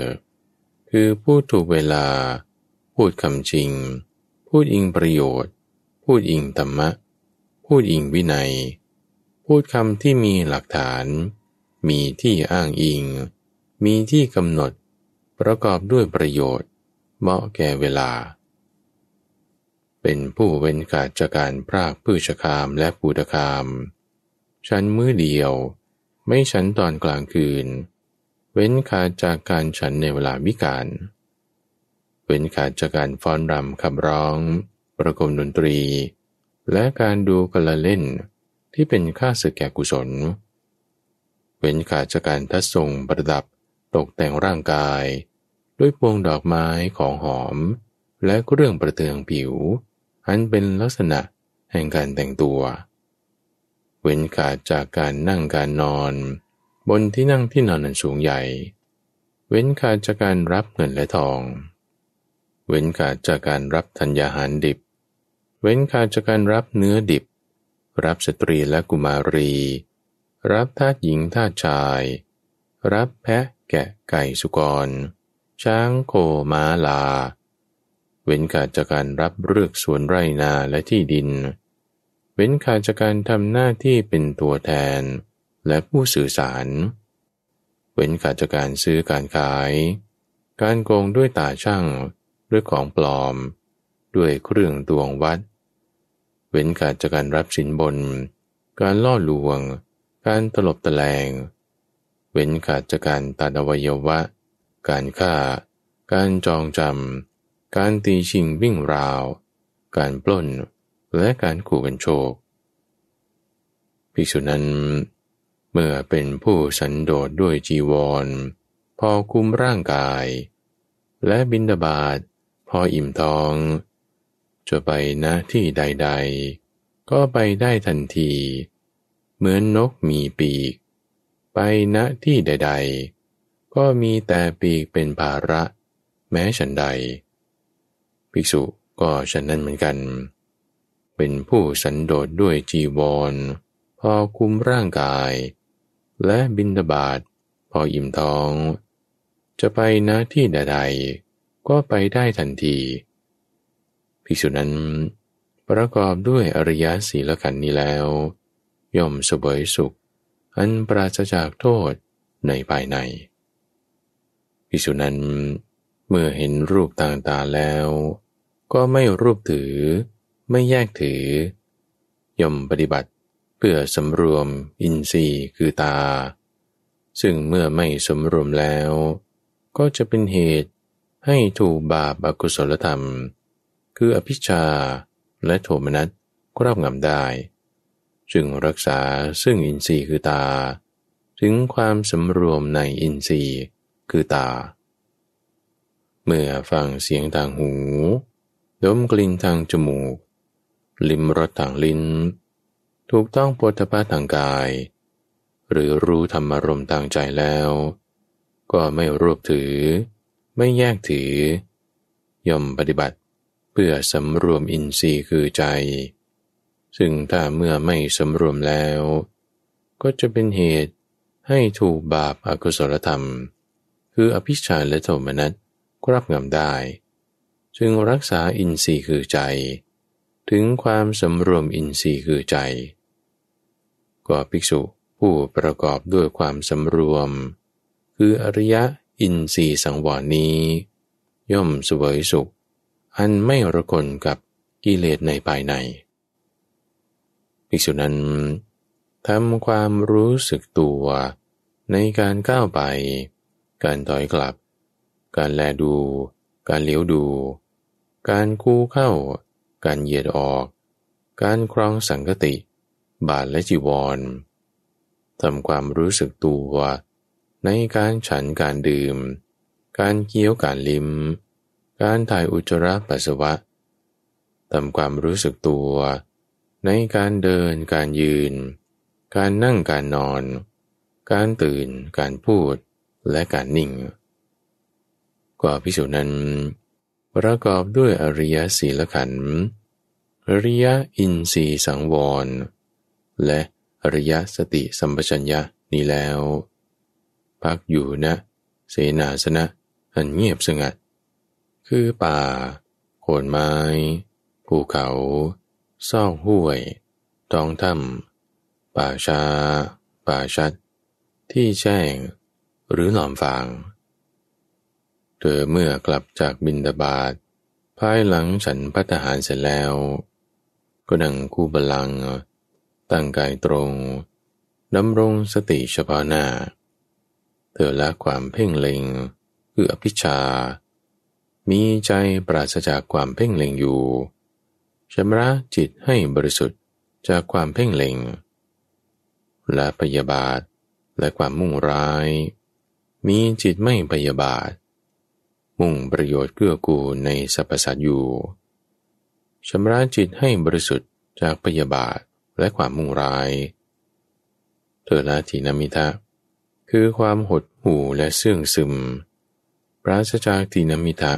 คือพูดถูกเวลา พูดคำจริง พูดอิงประโยชน์ พูดอิงธรรมะพูดอิงวินัย พูดคำที่มีหลักฐาน มีที่อ้างอิง มีที่กำหนด ประกอบด้วยประโยชน์เหมาะแก่เวลา เป็นผู้เว้นกาจกการพรากพืชคามและปูตคาม ฉันมื้อเดียว ไม่ฉันตอนกลางคืน เว้นขาดจากการฉันในเวลาวิการ เว้นขาดจากการฟ้อนรำขับร้อง ประกมดนตรีและการดูกละเล่น ที่เป็นค่าสึกแก่กุศล เว้นขาดจากการทัดทรงประดับตกแต่งร่างกาย ด้วยพวงดอกไม้ของหอม และเครื่องประเทืองผิว อันเป็นลักษณะแห่งการแต่งตัว เว้นขาดจากการนั่งการนอน บนที่นั่งที่นอนอันสูงใหญ่ เว้นขาดจากการรับเงินและทอง เว้นขาดจากการรับธัญญาหารดิบเว้นขาดจากการรับเนื้อดิบ รับสตรีและกุมารี รับทาสหญิงทาสชาย รับแพะแกะไก่สุกร ช้างโคม้าลา เว้นขาดจากการรับเรือกสวนไรนาและที่ดิน เว้นขาดจากการทำหน้าที่เป็นตัวแทนและผู้สื่อสาร เว้นขาดจากการซื้อการขาย การโกงด้วยตาช่างด้วยของปลอม ด้วยเครื่องตวงวัดเว้นขาดจากการรับสินบน การล่อลวง การตลบตะแลง เว้นขาดจากการตัดอวัยวะ การฆ่า การจองจำ การตีชิงวิ่งราว การปล้น และการขู่กันโชค ภิกษุนั้น เมื่อเป็นผู้สันโดษด้วยจีวร พอคุมร่างกาย และบินดาบาดพออิ่มท้องจะไปณที่ใดๆก็ไปได้ทันที เหมือนนกมีปีก ไปณที่ใดๆก็มีแต่ปีกเป็นภาระ แม้ฉันใด ภิกษุก็ฉันนั้นเหมือนกัน เป็นผู้สันโดษด้วยจีวร พอคุมร่างกาย และบินดาบาดพออิ่มท้อง จะไปณที่ใดๆก็ไปได้ทันทีภิกษุนั้น ประกอบด้วยอริยสีลขันธ์นี้แล้ว ย่อมสบยสุข อันปราศจากโทษในภายใน ภิกษุนั้นเมื่อเห็นรูปต่างตาแล้ว ก็ไม่รูปถือไม่แยกถือ ย่อมปฏิบัติเพื่อสำรวมอินทรีย์คือตา ซึ่งเมื่อไม่สำรวมแล้วก็จะเป็นเหตุให้ถูกบาปอกุศลธรรมคืออภิชาและโทมนัสครอบงำได้ จึงรักษาซึ่งอินทรีย์คือตา ถึงความสำรวมในอินทรีย์คือตา เมื่อฟังเสียงทางหูดมกลิ่นทางจมูก ลิมรสทางลิ้น ถูกต้องปฐพะทางกาย หรือรู้ธรรมารมทางใจแล้ว ก็ไม่รวบถือไม่แยกถือ ย่อมปฏิบัติเพื่อสำรวมอินทรีย์คือใจ ซึ่งถ้าเมื่อไม่สำรวมแล้ว ก็จะเป็นเหตุให้ถูกบาปอากุศลธรรม คืออภิชาและโทมนัสครับงำได้ จึงรักษาอินทรีย์คือใจ ถึงความสำรวมอินทรีย์คือใจ ก็ภิกษุผู้ประกอบด้วยความสำรวม คืออริยะอินทรีย์สังวรนี้ ย่อมสวยสุขอันไม่ระกนกับกิเลสในภายในภิกษุนั้นทำความรู้สึกตัว ในการก้าวไป การถอยกลับ การแลดู การเลี้ยวดู การกู้เข้า การเหยียดออก การครองสังกติ บาทและจีวรทำความรู้สึกตัว ในการฉันการดื่ม การเคี้ยวการลิ้มการถ่ายอุจจาระปัสสาวะทำความรู้สึกตัว ในการเดินการยืน การนั่งการนอน การตื่นการพูดและการนิ่ง กว่าพิสูจนั้น ประกอบด้วยอริยศีลขันธ์อริยอินทรีสังวร และอริยสติสัมปชัญญะนี้แล้ว พักอยู่นะเสนาสนะอันเงียบสงัดคือป่าโคนไม้ ภูเขาซอกห้วยตองถ้ำป่าชา ป่าชัด ที่แจ้งหรือหล่อมฟางเธอเมื่อกลับจากบินดาบาดภายหลังฉันพัฒหารเสร็จแล้ว ก็นั่งคู่บาลัง ตั้งกายตรงดำรงสติเฉพาะหน้าเธอละความเพ่งเล็งคืออภิชามีใจปราศจากความเพ่งเล็งอยู่ ชำระจิตให้บริสุทธิ์จากความเพ่งเล็ง และพยาบาทและความมุ่งร้าย มีจิตไม่พยาบาท มุ่งประโยชน์เกื้อกูลในสรรพสัตว์อยู่ ชำระจิตให้บริสุทธิ์จากพยาบาท และความมุ่งร้ายเทระทินามิทะ คือความหดหู่และเสื่องซึม ปราศจากทินามิทะ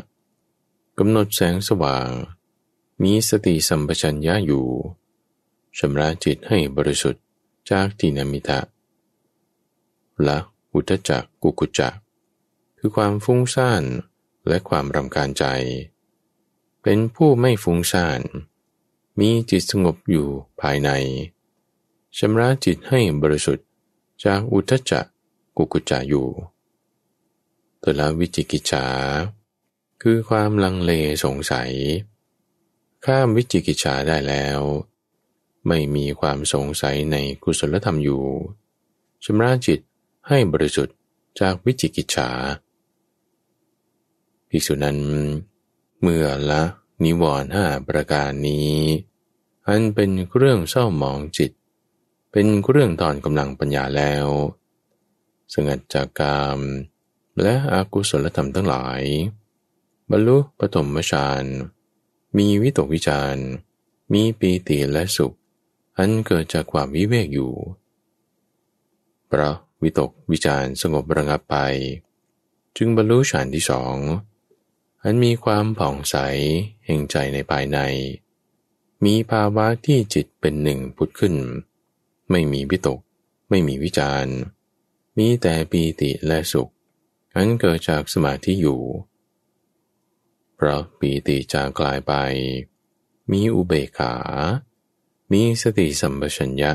กำหนดแสงสว่าง มีสติสัมปชัญญะอยู่ ชำระจิตให้บริสุทธิ์จากทินามิตะและอุทจักกุกุจักคือความฟุ้งซ่านและความรำคาญใจ เป็นผู้ไม่ฟุ้งซ่านมีจิตสงบอยู่ภายในชำระจิตให้บริสุทธิ์จากอุทจักกุกุจะอยู่ตละวิจิกิจฉาคือความลังเลสงสัย ข้ามวิจิกิจฉาได้แล้ว ไม่มีความสงสัยในกุศลธรรมอยู่ชำระจิตให้บริสุทธิ์จากวิจิกิจฉาภิกษุนั้น เมื่อละนิวรณ์ห้าประการนี้อันเป็นเครื่องเศร้าหมองจิต เป็นเครื่องตอนกำลังปัญญาแล้วสงัดจากกรรมและอากุศลธรรมทั้งหลายบรรลุปฐมฌาน มีวิตกวิจาร มีปีติและสุข อันเกิดจากความวิเวกอยู่เพราะวิตกวิจาร สงบระงับไป จึงบรรลุฌานที่สองอันมีความผ่องใสแห่งใจในภายใน มีภาวะที่จิตเป็นหนึ่งพุธขึ้น ไม่มีวิตก ไม่มีวิจาร มีแต่ปีติและสุข อันเกิดจากสมาธิอยู่เพราะปีติจางกลายไป มีอุเบกขา มีสติสัมปชัญญะ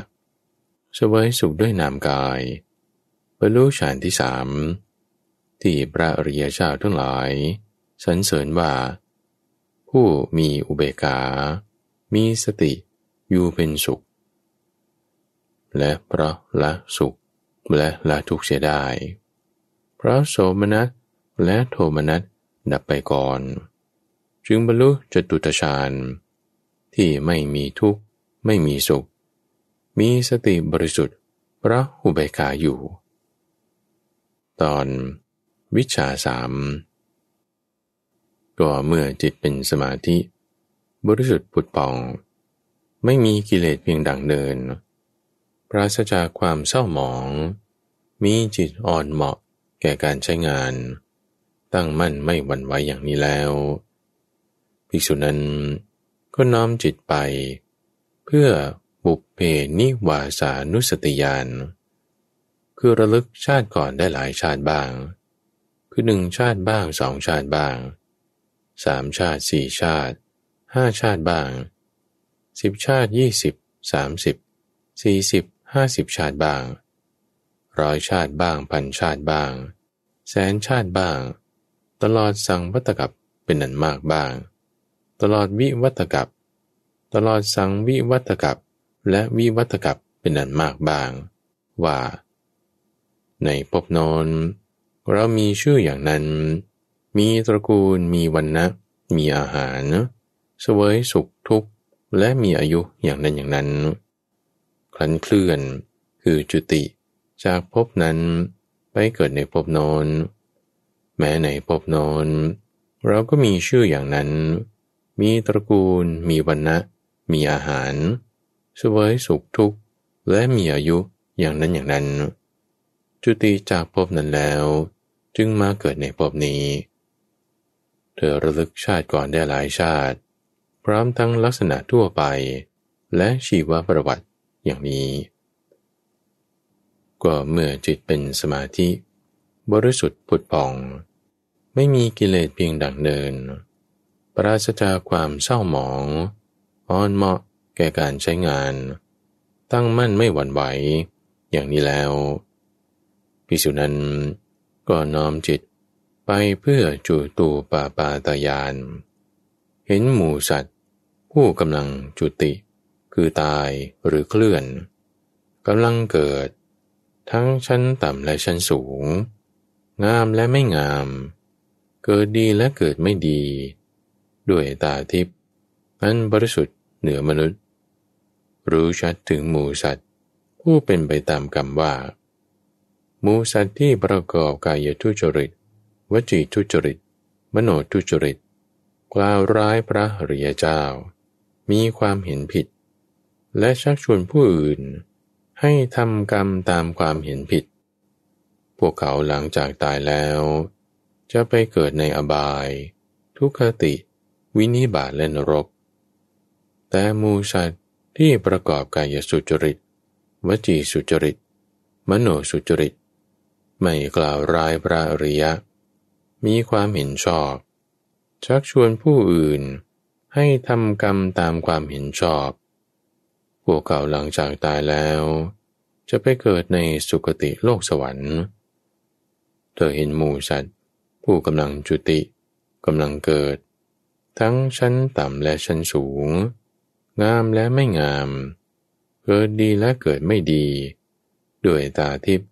สวยสุขด้วยนามกายบรรลุฌานที่สาม ที่พระอริยเจ้าทั้งหลายสรรเสริญว่า ผู้มีอุเบกขา มีสติอยู่เป็นสุข และเพราะละสุขและละทุกข์เสียได้ เพราะโสมนัสและโทมนัสดับไปก่อนจึงบรรลุจตุตฌาน ที่ไม่มีทุกข์ ไม่มีสุข มีสติบริสุทธิ์พระอุเบกาอยู่ ตอน วิชาสามก็เมื่อจิตเป็นสมาธิ บริสุทธิ์ผุดป่อง ไม่มีกิเลสเพียงดังเดินปราศจากความเศร้าหมอง มีจิตอ่อนเหมาะแก่การใช้งาน ตั้งมั่นไม่หวั่นไหวอย่างนี้แล้วภิกษุนั้นก็น้อมจิตไป เพื่อบุพเพนิวาสานุสติยานคือระลึกชาติก่อนได้หลายชาติบ้าง คือหนึ่งชาติบ้างสองชาติบ้างสามชาติสี่ชาติห้าชาติบ้างสิบชาติยี่สิบสามสิบสี่สิบห้าสิบชาติบ้างร้อยชาติบ้างพันชาติบ้าง แสนชาติบ้าง ตลอดสังวัตกับเป็นนันมากบ้างตลอดวิวัตกับตลอดสังวิวัตกับและวิวัตกับเป็นอันมากบาง ว่า ในภพนอนเรามีชื่ออย่างนั้น มีตระกูลมีวันนะมีอาหารสวยสุขทุกข์และมีอายุอย่างนั้นอย่างนั้นคลันเคลื่อนคือจุติจากภพนั้นไปเกิดในภพนอนแม้ในภพนอนเราก็มีชื่ออย่างนั้นมีตระกูล มีวันนะ มีอาหาร สวยสุขทุกข์ และมีอายุ อย่างนั้นอย่างนั้น จุติจากภพนั้นแล้ว จึงมาเกิดในภพนี้ เธอระลึกชาติก่อนได้หลายชาติ พร้อมทั้งลักษณะทั่วไป และชีวประวัติอย่างนี้ ก็เมื่อจิตเป็นสมาธิ บริสุทธิ์ผุดผ่อง ไม่มีกิเลสเพียงดังเดินปราศจากความเศร้าหมองอ่อนเหมาะแก่การใช้งาน ตั้งมั่นไม่หวั่นไหว อย่างนี้แล้วพิสุนั้นก็น้อมจิตไปเพื่อจูตูปาปาตายาน เห็นหมูสัตว์ ผู้กำลังจุติ คือตายหรือเคลื่อน กำลังเกิด ทั้งชั้นต่ำและชั้นสูง งามและไม่งาม เกิดดีและเกิดไม่ดีด้วยตาทิพย์อันบริสุทธิ์เหนือมนุษย์รู้ชัดถึงหมูสัตว์ ผู้เป็นไปตามกรรมว่าหมูสัตว์ที่ประกอบ กายทุจริต วจีทุจริต มโนทุจริต กล่าวร้ายพระเริยเจ้า มีความเห็นผิด และชักชวนผู้อื่น ให้ทำกรรมตามความเห็นผิด พวกเขาหลังจากตายแล้ว จะไปเกิดในอบาย ทุกขติวินิบาตและนรก แต่มูสัตว์ที่ประกอบกายสุจริตวจีสุจริต มโนสุจริต ไม่กล่าวร้ายพระอริยะ มีความเห็นชอบ ชักชวนผู้อื่นให้ทำกรรมตามความเห็นชอบ พวกเขาหลังจากตายแล้ว จะไปเกิดในสุคติโลกสวรรค์เธอเห็นหมูสัตว์ผู้กำลังจุติกำลังเกิดทั้งชั้นต่ำและชั้นสูง งามและไม่งามเกิดดีและเกิดไม่ดี ด้วยตาทิพย์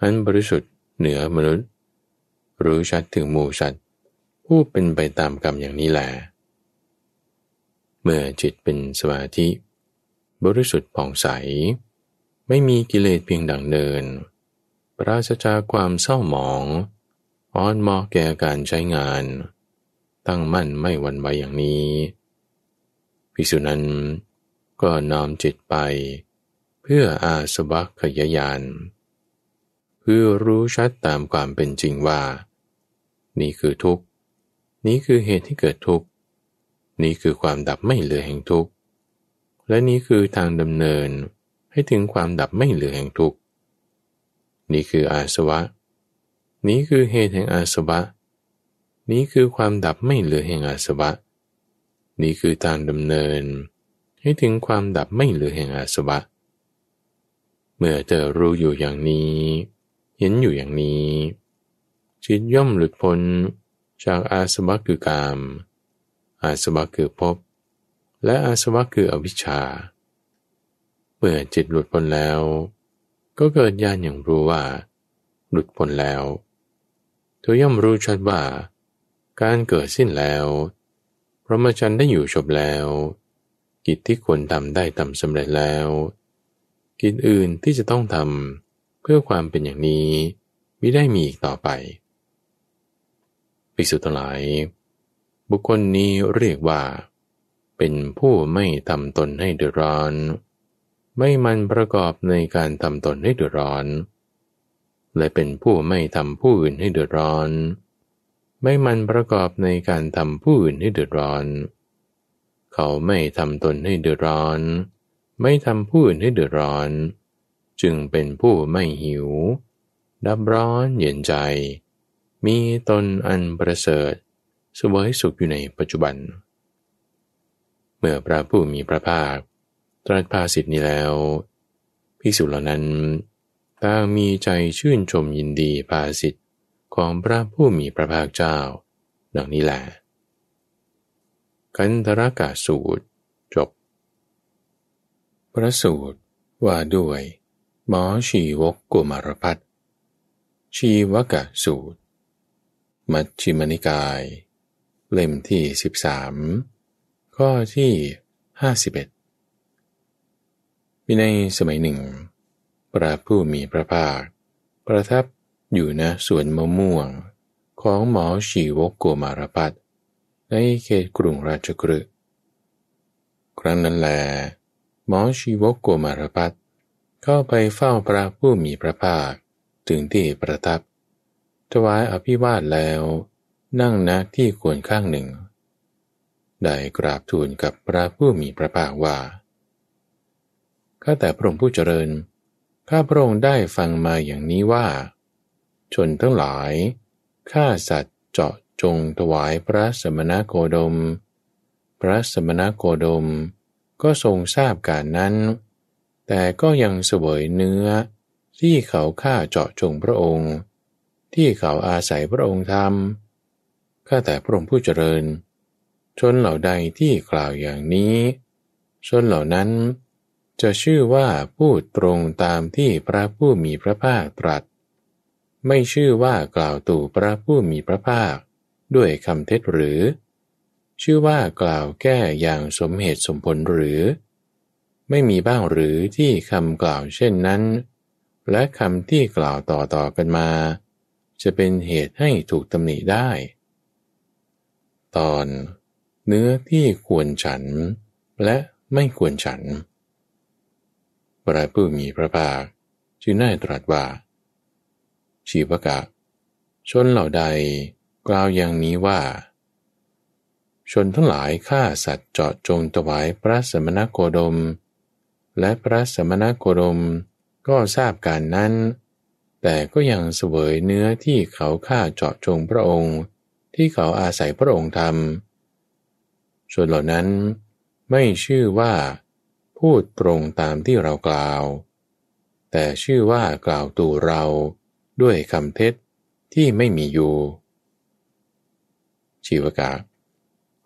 อันบริสุทธิ์เหนือมนุษย์รู้ชัดถึงหมู่ัดผู้เป็นไปตามกรรมอย่างนี้แหละเมื่อจิตเป็นสมาธิบริสุทธิ์ผ่องใส ไม่มีกิเลสเพียงดังเดินปราศจากความเศร้าหมองอ่อนมอแก่การใช้งานตั้งมั่นไม่หวั่นไหวอย่างนี้ ภิกษุนั้นก็น้อมจิตไป เพื่ออาสวะขยายานเพื่อรู้ชัดตามความเป็นจริงว่านี่คือทุกข์ นี่คือเหตุที่เกิดทุกข์นี่คือความดับไม่เหลือแห่งทุกข์และนี่คือทางดำเนินให้ถึงความดับไม่เหลือแห่งทุกข์นี่คืออาสวะ นี่คือเหตุแห่งอาสวะนี้คือความดับไม่เหลือแห่งอาสวะ นี้คือทางดำเนิน ให้ถึงความดับไม่เหลือแห่งอาสวะ เมื่อเธอรู้อยู่อย่างนี้ เห็นอยู่อย่างนี้จิตย่อมหลุดพ้นจากอาสวะคือกาม อาสวะคือภพและอาสวะคืออวิชชา เมื่อจิตหลุดพ้นแล้ว ก็เกิดญาณอย่างรู้ว่าหลุดพ้นแล้วเธอย่อมรู้ชัดว่าการเกิดสิ้นแล้ว พระมจันได้อยู่จบแล้ว กิจที่ควรทำได้ทำสำเร็จแล้ว กิจอื่นที่จะต้องทำ เพื่อความเป็นอย่างนี้ไม่ได้มีอีกต่อไป ภิกษุทั้งหลาย บุคคลนี้เรียกว่า เป็นผู้ไม่ทำตนให้เดือดร้อน ไม่มันประกอบในการทำตนให้เดือดร้อน และเป็นผู้ไม่ทำผู้อื่นให้เดือดร้อนไม่มันประกอบในการทำผู้อื่นให้เดือดร้อน เขาไม่ทำตนให้เดือดร้อน ไม่ทำผู้อื่นให้เดือดร้อน จึงเป็นผู้ไม่หิว ดับร้อนเย็นใจ มีตนอันประเสริฐสวยสุขอยู่ในปัจจุบัน เมื่อพระผู้มีพระภาคตรัสภาสิทธินี้แล้วพิสุเหล่านั้นต่างมีใจชื่นชมยินดีภาสิทธิของพระผู้มีพระภาคเจ้าดังนี้แหละ กันธรากาสูตร จบ พระสูตรว่าด้วย หมอชีวกกุมารพัฒชีวกะสูตร มัชชิมนิกาย เล่มที่ 13 ข้อที่ 51มีในสมัยหนึ่งพระผู้มีพระภาคประทับอยู่นะสวนมะม่วง ของหมอชีวกโกมารพัฒในเขตกรุงราชกฤห์ครั้งนั้นแหลหมอชีวกโกมารพัฒเข้าไป เฝ้าพระผู้มีพระภาคถึง ที่ประทับ ถวายอภิวาทแล้ว นั่งนักที่ควรข้างหนึ่ง ได้ กราบทูลกับพระผู้มีพระภาคว่า ข้าแต่พระองค์ผู้เจริญ ข้าพระองค์ได้ฟังมาอย่างนี้ว่าชนทั้งหลาย ฆ่าสัตว์เจาะจงถวายพระสมณโคดม พระสมณโคดมก็ทรงทราบการนั้น แต่ก็ยังเสวยเนื้อที่เขาฆ่าเจาะจงพระองค์ ที่เขาอาศัยพระองค์ทำข้าแต่พระองค์ผู้เจริญ ชนเหล่าใดที่กล่าวอย่างนี้ ชนเหล่านั้นจะชื่อว่าพูดตรงตามที่พระผู้มีพระภาคตรัสไม่ชื่อว่ากล่าวตู่พระผู้มีพระภาค ด้วยคำเท็จหรือ ชื่อว่ากล่าวแก้อย่างสมเหตุสมผลหรือ ไม่มีบ้างหรือที่คำกล่าวเช่นนั้น และคำที่กล่าวต่อต่อกันมา จะเป็นเหตุให้ถูกตำหนิได้ ตอน เนื้อที่ควรฉัน และไม่ควรฉันพระผู้มีพระภาคจึงได้ตรัสว่าชีวกะ ชนเหล่าใดกล่าวอย่างนี้ว่า ชนทั้งหลายฆ่าสัตว์เจาะจงถวายพระสมณโคดม และพระสมณโคดมก็ทราบการนั้น แต่ก็ยังเสวยเนื้อที่เขาฆ่าเจาะจงพระองค์ที่เขาอาศัยพระองค์ทำชนเหล่านั้นไม่ชื่อว่า พูดตรงตามที่เรากล่าว แต่ชื่อว่ากล่าวตู่เราด้วยคำเท็จที่ไม่มีอยู่ ชีวกะ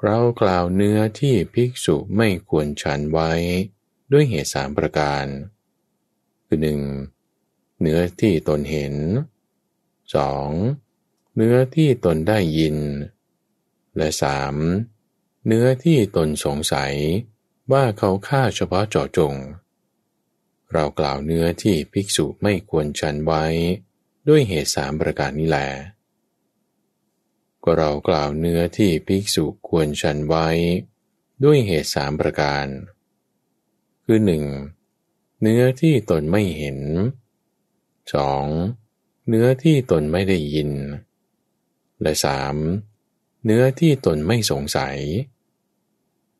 เรากล่าวเนื้อที่ภิกษุไม่ควรฉันไว้ด้วยเหตุสามประการ คือหนึ่งเนื้อที่ตนเห็น 2. เนื้อที่ตนได้ยิน และ 3. เนื้อที่ตนสงสัย ว่าเขาฆ่าเฉพาะเจาะจง เรากล่าวเนื้อที่ภิกษุไม่ควรฉันไว้ด้วยเหตุสามประการนี้แลก็ เรากล่าวเนื้อที่ภิกษุควรชันไว้ ด้วยเหตุสามประการ คือหนึ่งเนื้อที่ตนไม่เห็น 2. เนื้อที่ตนไม่ได้ยิน และ 3. เนื้อที่ตนไม่สงสัย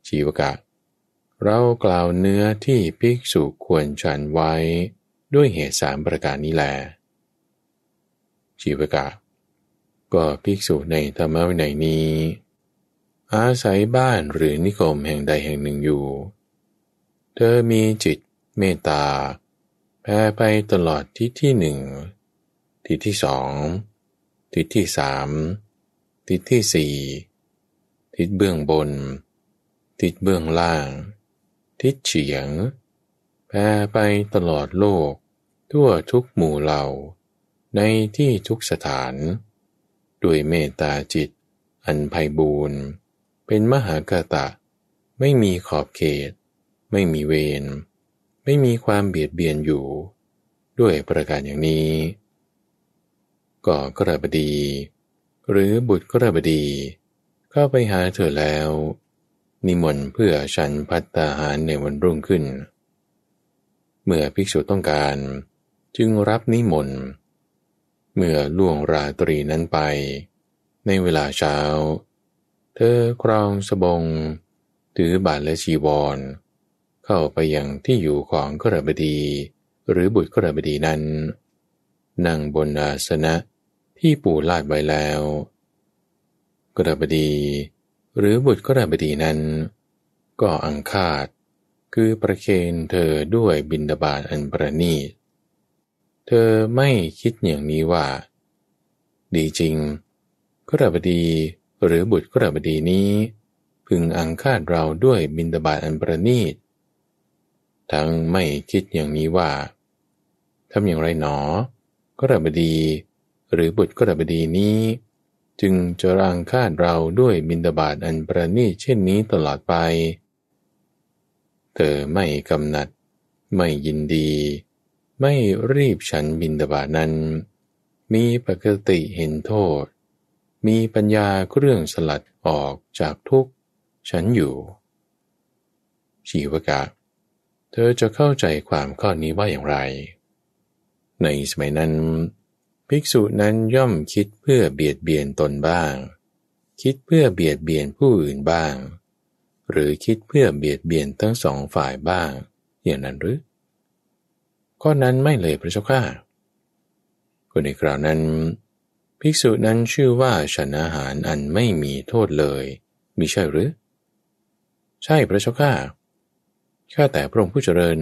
ชีวกะเรากล่าวเนื้อที่ภิกษุควรฉันไว้ ด้วยเหตุสามประการนี้แหละชีวกะก็ภิกษุในธรรมวินัยนี้ อาศัยบ้านหรือนิคมแห่งใดแห่งหนึ่งอยู่ เธอมีจิตเมตตาแผ่ไปตลอดทิศที่หนึ่ง ทิศที่สอง ทิศที่สาม ทิศที่สี่ ทิศเบื้องบน ทิศเบื้องล่าง ทิศเฉียงแผ่ไปตลอดโลก ทั่วทุกหมู่เหล่าในที่ทุกสถาน ด้วยเมตตาจิต อันไพบูรณ์เป็นมหากตะ ไม่มีขอบเขต ไม่มีเวรไม่มีความเบียดเบียนอยู่ ด้วยประการอย่างนี้ ก่อกระบดี หรือบุตรกระบดี เข้าไปหาเธอแล้ว นิมนต์เพื่อฉันพัตตาหาร ในวันรุ่งขึ้น เมื่อภิกษุต้องการ จึงรับนิมนต์เมื่อล่วงราตรีนั้นไป ในเวลาเช้า เธอครองสบง ถือบาทและชีวร เข้าไปยังที่อยู่ของกระบดีหรือบุตรกระบดีนั้น นั่งบนอาสนะที่ปู่ลาดไว้แล้วกระบดีหรือบุตรกระบดีนั้น ก็อังคาดคือประเคนเธอด้วยบินดาบาอันประณีตเธอไม่คิดอย่างนี้ว่า ดีจริงกระบดีหรือบุตรกระบดีนี้ พึงอังคาดเราด้วยบินดาบาอันประณีต ทั้งไม่คิดอย่างนี้ว่าทำอย่างไรหนอกระบดีหรือบุตรกระบดีนี้ จึงจะรังคาดเราด้วยบินดาบาอันประณีตเช่นนี้ตลอดไป เธอไม่กำนัดไม่ยินดีไม่รีบฉันบินดาบานั้น มีปกติเห็นโทษ มีปัญญาเครื่องสลัดออกจากทุกข์ฉันอยู่ชีวกะเธอจะเข้าใจความข้อนี้ว่าอย่างไร ในสมัยนั้น ภิกษุนั้นย่อมคิดเพื่อเบียดเบียนตนบ้าง คิดเพื่อเบียดเบียนผู้อื่นบ้าง หรือคิดเพื่อเบียดเบียนทั้งสองฝ่ายบ้าง อย่างนั้นหรือข้อนั้นไม่เลยพระเจ้าข้าคนในคราวนั้น ภิกษุนั้นชื่อว่าฉันอาหารอันไม่มีโทษเลย มีใช่หรือ ใช่พระเจ้าข้าข้าแต่พระองค์ผู้เจริญ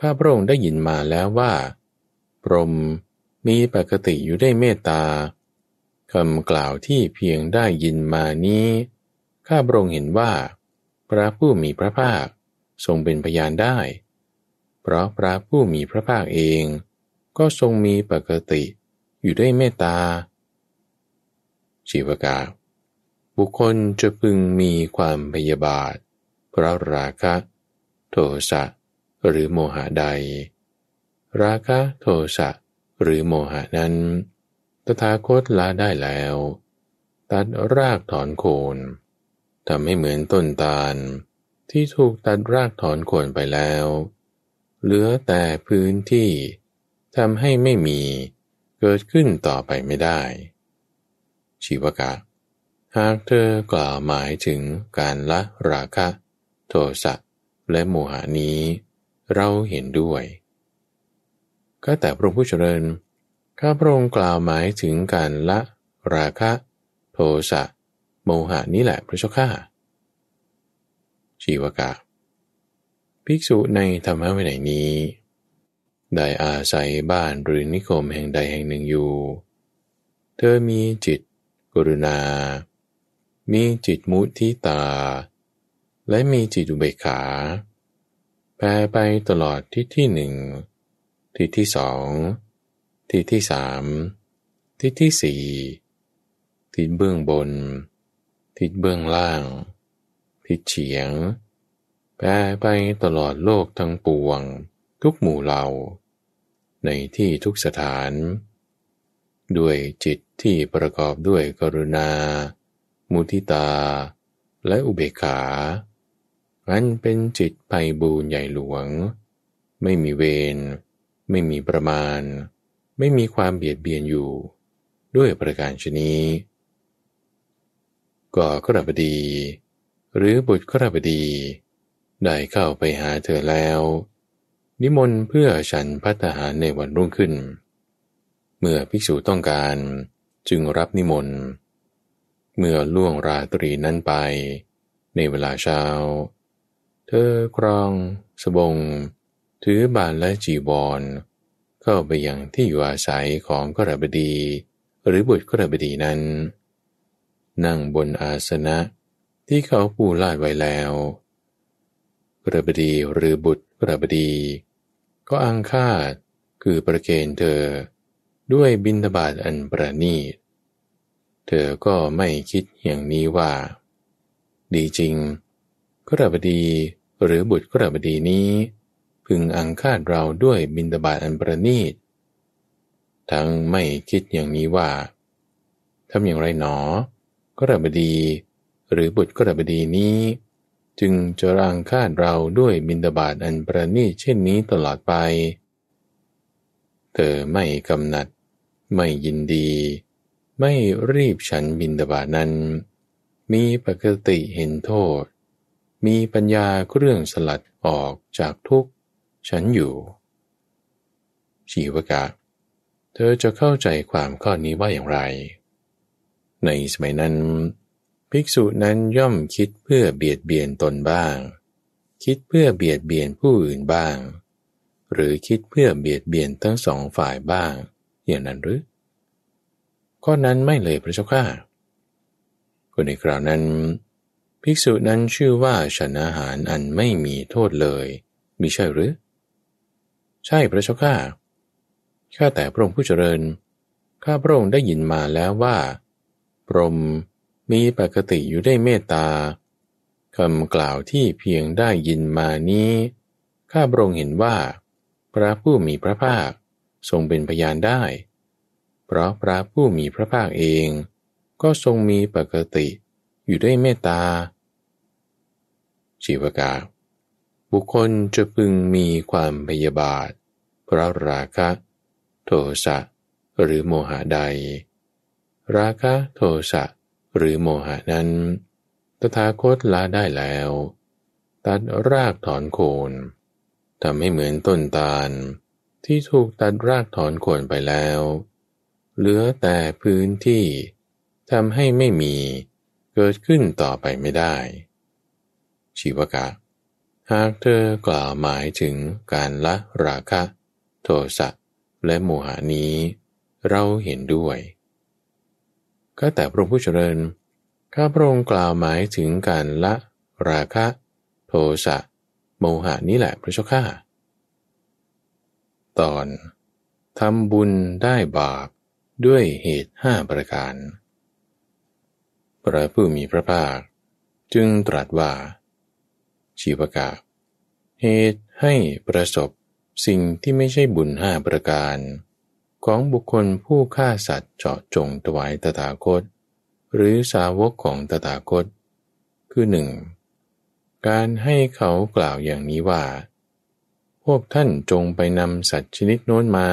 ข้าพระองค์ได้ยินมาแล้วว่าพรหมมีปกติอยู่ได้เมตตาคำกล่าวที่เพียงได้ยินมานี้ ข้าพระองค์เห็นว่า พระผู้มีพระภาค ทรงเป็นพยานได้เพราะพระผู้มีพระภาคเอง ก็ทรงมีปกติอยู่ด้วยเมตตา ชีวกา บุคคลจะพึงมีความพยาบาทเพราะราคะ โทสะหรือโมหะใด ราคะโทสะหรือโมหะนั้น ตถาคตละได้แล้ว ตัดรากถอนโคนทำให้เหมือนต้นตาลที่ถูกตัดรากถอนโคนไปแล้วเหลือแต่พื้นที่ทำให้ไม่มีเกิดขึ้นต่อไปไม่ได้ ชีวกะหากเธอกล่าวหมายถึงการละราคะโทสะ และโมหานี้ เราเห็นด้วยก็แต่พระองค์ผู้เจริญข้าพระองค์กล่าวหมายถึงการละราคะ โทสะโมหานี้แหละพระเจ้าข้าชีวกะภิกษุในธรรมะวินัยนี้ได้อาศัยบ้านหรือนิคมแห่งใดแห่งหนึ่งอยู่ เธอมีจิตกรุณา มีจิตมุทิตา และมีจิตอุเบกขาแปรไปตลอดทิศที่หนึ่งทิศที่สองทิศที่สามทิศที่สี่ทิศเบื้องบนทิศเบื้องล่างทิศเฉียงแผ่ไปตลอดโลกทั้งปวงทุกหมู่เหล่าในที่ทุกสถาน ด้วยจิตที่ประกอบด้วยกรุณา มุทิตา และอุเบกขาอันเป็นจิตไปบูญใหญ่หลวง ไม่มีเวรไม่มีประมาณ ไม่มีความเบียดเบียนอยู่ด้วยประการชนีก่อรรบดี หรือบุตรกรบดีได้เข้าไปหาเธอแล้ว นิมนต์เพื่อฉันพัฒหารในวันรุ่งขึ้น เมื่อภิกษุต้องการจึงรับนิมนต์ เมื่อล่วงราตรีนั้นไปในเวลาเช้า เธอครอง สบง ถือบานและจีบอลเข้าไปยังที่อยู่อาศัยของกระบดี หรือบุตรกระบดีนั้น นั่งบนอาสนะที่เขาปูลาดไว้แล้วกระบดีหรือบุตรกระบดี ก็อังคาดคือประเคนเธอ ด้วยบินทบาทอันประณีตเธอก็ไม่คิดอย่างนี้ว่า ดีจริง กระบดีหรือบุตรกระบดีนี้ พึงอังคาดเราด้วยบินทบาทอันประณีต ทั้งไม่คิดอย่างนี้ว่า ทำอย่างไรหนอ กระบดีหรือบุตรกระบดีนี้จึงจะรังคาดเราด้วยบินดาบาดอันประณีเช่นนี้ตลอดไป เธอไม่กำหนัด ไม่ยินดี ไม่รีบฉันบินดาบาดนั้น มีปกติเห็นโทษ มีปัญญาเครื่องสลัดออกจากทุกข์ ฉันอยู่ ชีวกะ เธอจะเข้าใจความข้อนี้ว่าอย่างไร ในสมัยนั้นภิกษุนั้นย่อมคิดเพื่อเบียดเบียนตนบ้าง คิดเพื่อเบียดเบียนผู้อื่นบ้าง หรือคิดเพื่อเบียดเบียนทั้งสองฝ่ายบ้างอย่างนั้นหรือ ข้อนั้นไม่เลยพระเจ้าข้าคนในคราวนั้น ภิกษุนั้นชื่อว่าฉันอาหารอันไม่มีโทษเลย มิใช่หรือ ใช่พระเจ้าข้าข้าแต่พระองค์ผู้เจริญ ข้าพระองค์ได้ยินมาแล้วว่า พรหมมีปกติอยู่ได้เมตตา คำกล่าวที่เพียงได้ยินมานี้ ข้าพระองค์เห็นว่า พระผู้มีพระภาคทรงเป็นพยานได้ เพราะพระผู้มีพระภาคเอง ก็ทรงมีปกติอยู่ด้วยเมตตา ชีวกาบุคคลจะพึงมีความพยาบาท เพราะราคะ โทสะหรือโมหะใด ราคะโทสะหรือโมหะนั้นตถาคตละได้แล้ว ตัดรากถอนโคนทำให้เหมือนต้นตาล ที่ถูกตัดรากถอนโคนไปแล้ว เหลือแต่พื้นที่ทำให้ไม่มีเกิดขึ้นต่อไปไม่ได้ ชีวกะหากเธอกล่าวหมายถึงการละราคะโทสะและโมหานี้เราเห็นด้วยก็แต่พระองค์ผู้เจริญ ข้าพระองค์กล่าวหมายถึงการละ ราคะโทสะโมหะนี้แหละพระเจ้าข้าตอน ทำบุญได้บาปด้วยเหตุห้าประการพระผู้มีพระภาค จึงตรัสว่า ชีวกาเหตุให้ประสบสิ่งที่ไม่ใช่บุญห้าประการของบุคคลผู้ฆ่าสัตว์เจาะจงถวายตถาคต หรือสาวกของตถาคตคือหนึ่ง การให้เขากล่าวอย่างนี้ว่า พวกท่านจงไปนำสัตว์ชนิดโน้นมา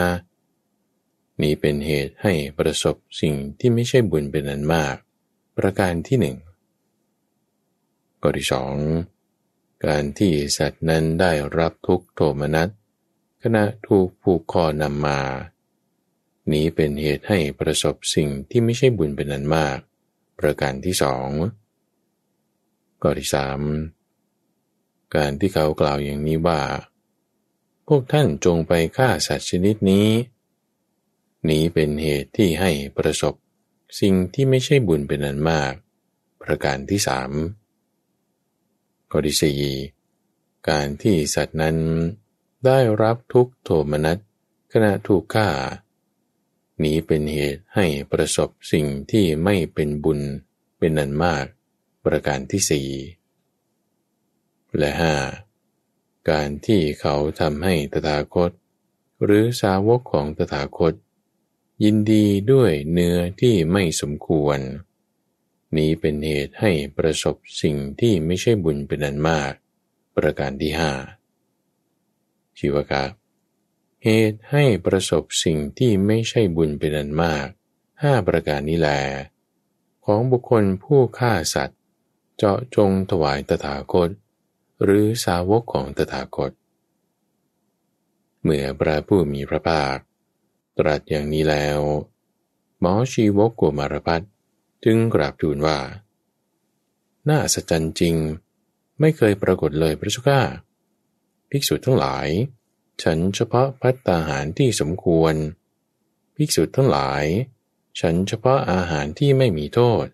นี่เป็นเหตุให้ประสบสิ่งที่ไม่ใช่บุญเป็นอันมาก ประการที่หนึ่งก้อที่สองการที่สัตว์นั้นได้รับทุกโทมนัสขณะถูกผูกคอนำมานี้เป็นเหตุให้ประสบสิ่งที่ไม่ใช่บุญเป็นนันมาก ประการที่สองก็ที่สามการที่เขากล่าวอย่างนี้ว่า พวกท่านจงไปฆ่าสัตว์ชนิดนี้นี้เป็นเหตุที่ให้ประสบ สิ่งที่ไม่ใช่บุญเป็นนันมาก ประการที่สามก็ที่สี่การที่สัตว์นั้น ได้รับทุกโทมนัส ขณะถูกฆ่านี้เป็นเหตุให้ประสบสิ่งที่ไม่เป็นบุญเป็นนันมากประการที่สี่และห้าการที่เขาทำให้ตถาคต หรือสาวกของตถาคตยินดีด้วยเนื้อที่ไม่สมควร นี้เป็นเหตุให้ประสบสิ่งที่ไม่ใช่บุญเป็นอันมากประการที่ห้าชีวกาเหตุให้ประสบสิ่งที่ไม่ใช่บุญเป็นอันมากห้าประการนี้แล ของบุคคลผู้ฆ่าสัตว์ เจาะจงถวายตถาคต หรือสาวกของตถาคต เมื่อพระผู้มีพระภาคตรัสอย่างนี้แล้วหมอชีวกกุมารพัฒจึงกราบทูลว่า น่าสัจจริงไม่เคยปรากฏเลยพระชุข้า ภิกษุทั้งหลายฉันเฉพาะพัตตาหารที่สมควร ภิกษุทั้งหลาย ฉันเฉพาะอาหารที่ไม่มีโทษ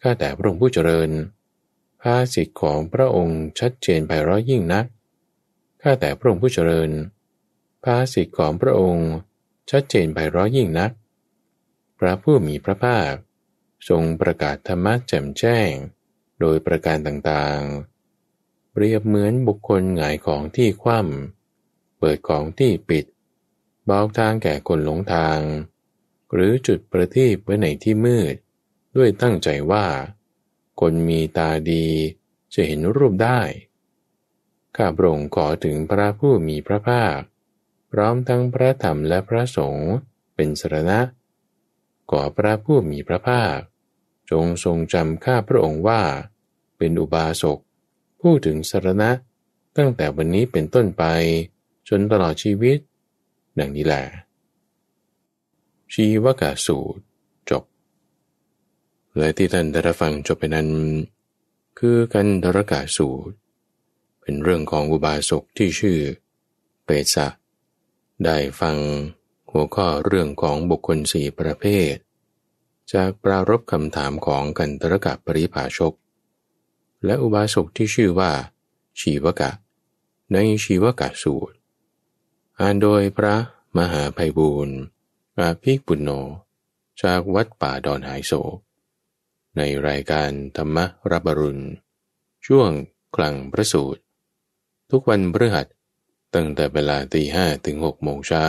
ข้าแต่พระองค์ผู้เจริญ ภาสิทธิของพระองค์ชัดเจนไพเราะยิ่งนัก ข้าแต่พระองค์ผู้เจริญ ภาสิทธิของพระองค์ชัดเจนไพเราะยิ่งนัก พระผู้มีพระภาคทรงประกาศธรรมะแจ่มแจ้ง โดยประการต่าง ๆ เปรียบเหมือนบุคคลหงายของที่คว่ำเปิดของที่ปิดบอกทางแก่คนหลงทาง หรือจุดประทีปไว้ในที่มืด ด้วยตั้งใจว่าคนมีตาดีจะเห็นรูปได้ ข้าพระองค์ขอถึงพระผู้มีพระภาค พร้อมทั้งพระธรรมและพระสงฆ์เป็นสรณะ ขอพระผู้มีพระภาค จงทรงจำข้าพระองค์ว่า เป็นอุบาสก ผู้ถึงสรณะ ตั้งแต่วันนี้เป็นต้นไปจนตลอดชีวิต ดังนี้แหละชีวกาสูตร จบ และที่ท่านได้รับฟังจบไปนั้น คือกันดรกาสูตร เป็นเรื่องของอุบาสกที่ชื่อ เปตสะได้ฟังหัวข้อเรื่องของบุคคลสี่ประเภท จากปรารบคำถามของกันตรกะปริภาชก และอุบาสกที่ชื่อว่า ชีวกะ ในชีวกะสูตรอ่านโดยพระมหาภัยบูรณ์อาภิปุณโญจากวัดป่าดอนหายโศกในรายการธรรมรับรุณ ช่วงกลางพระสูตรทุกวันพฤหัสตั้งแต่เวลาตีห้ถึงหกโมงเช้า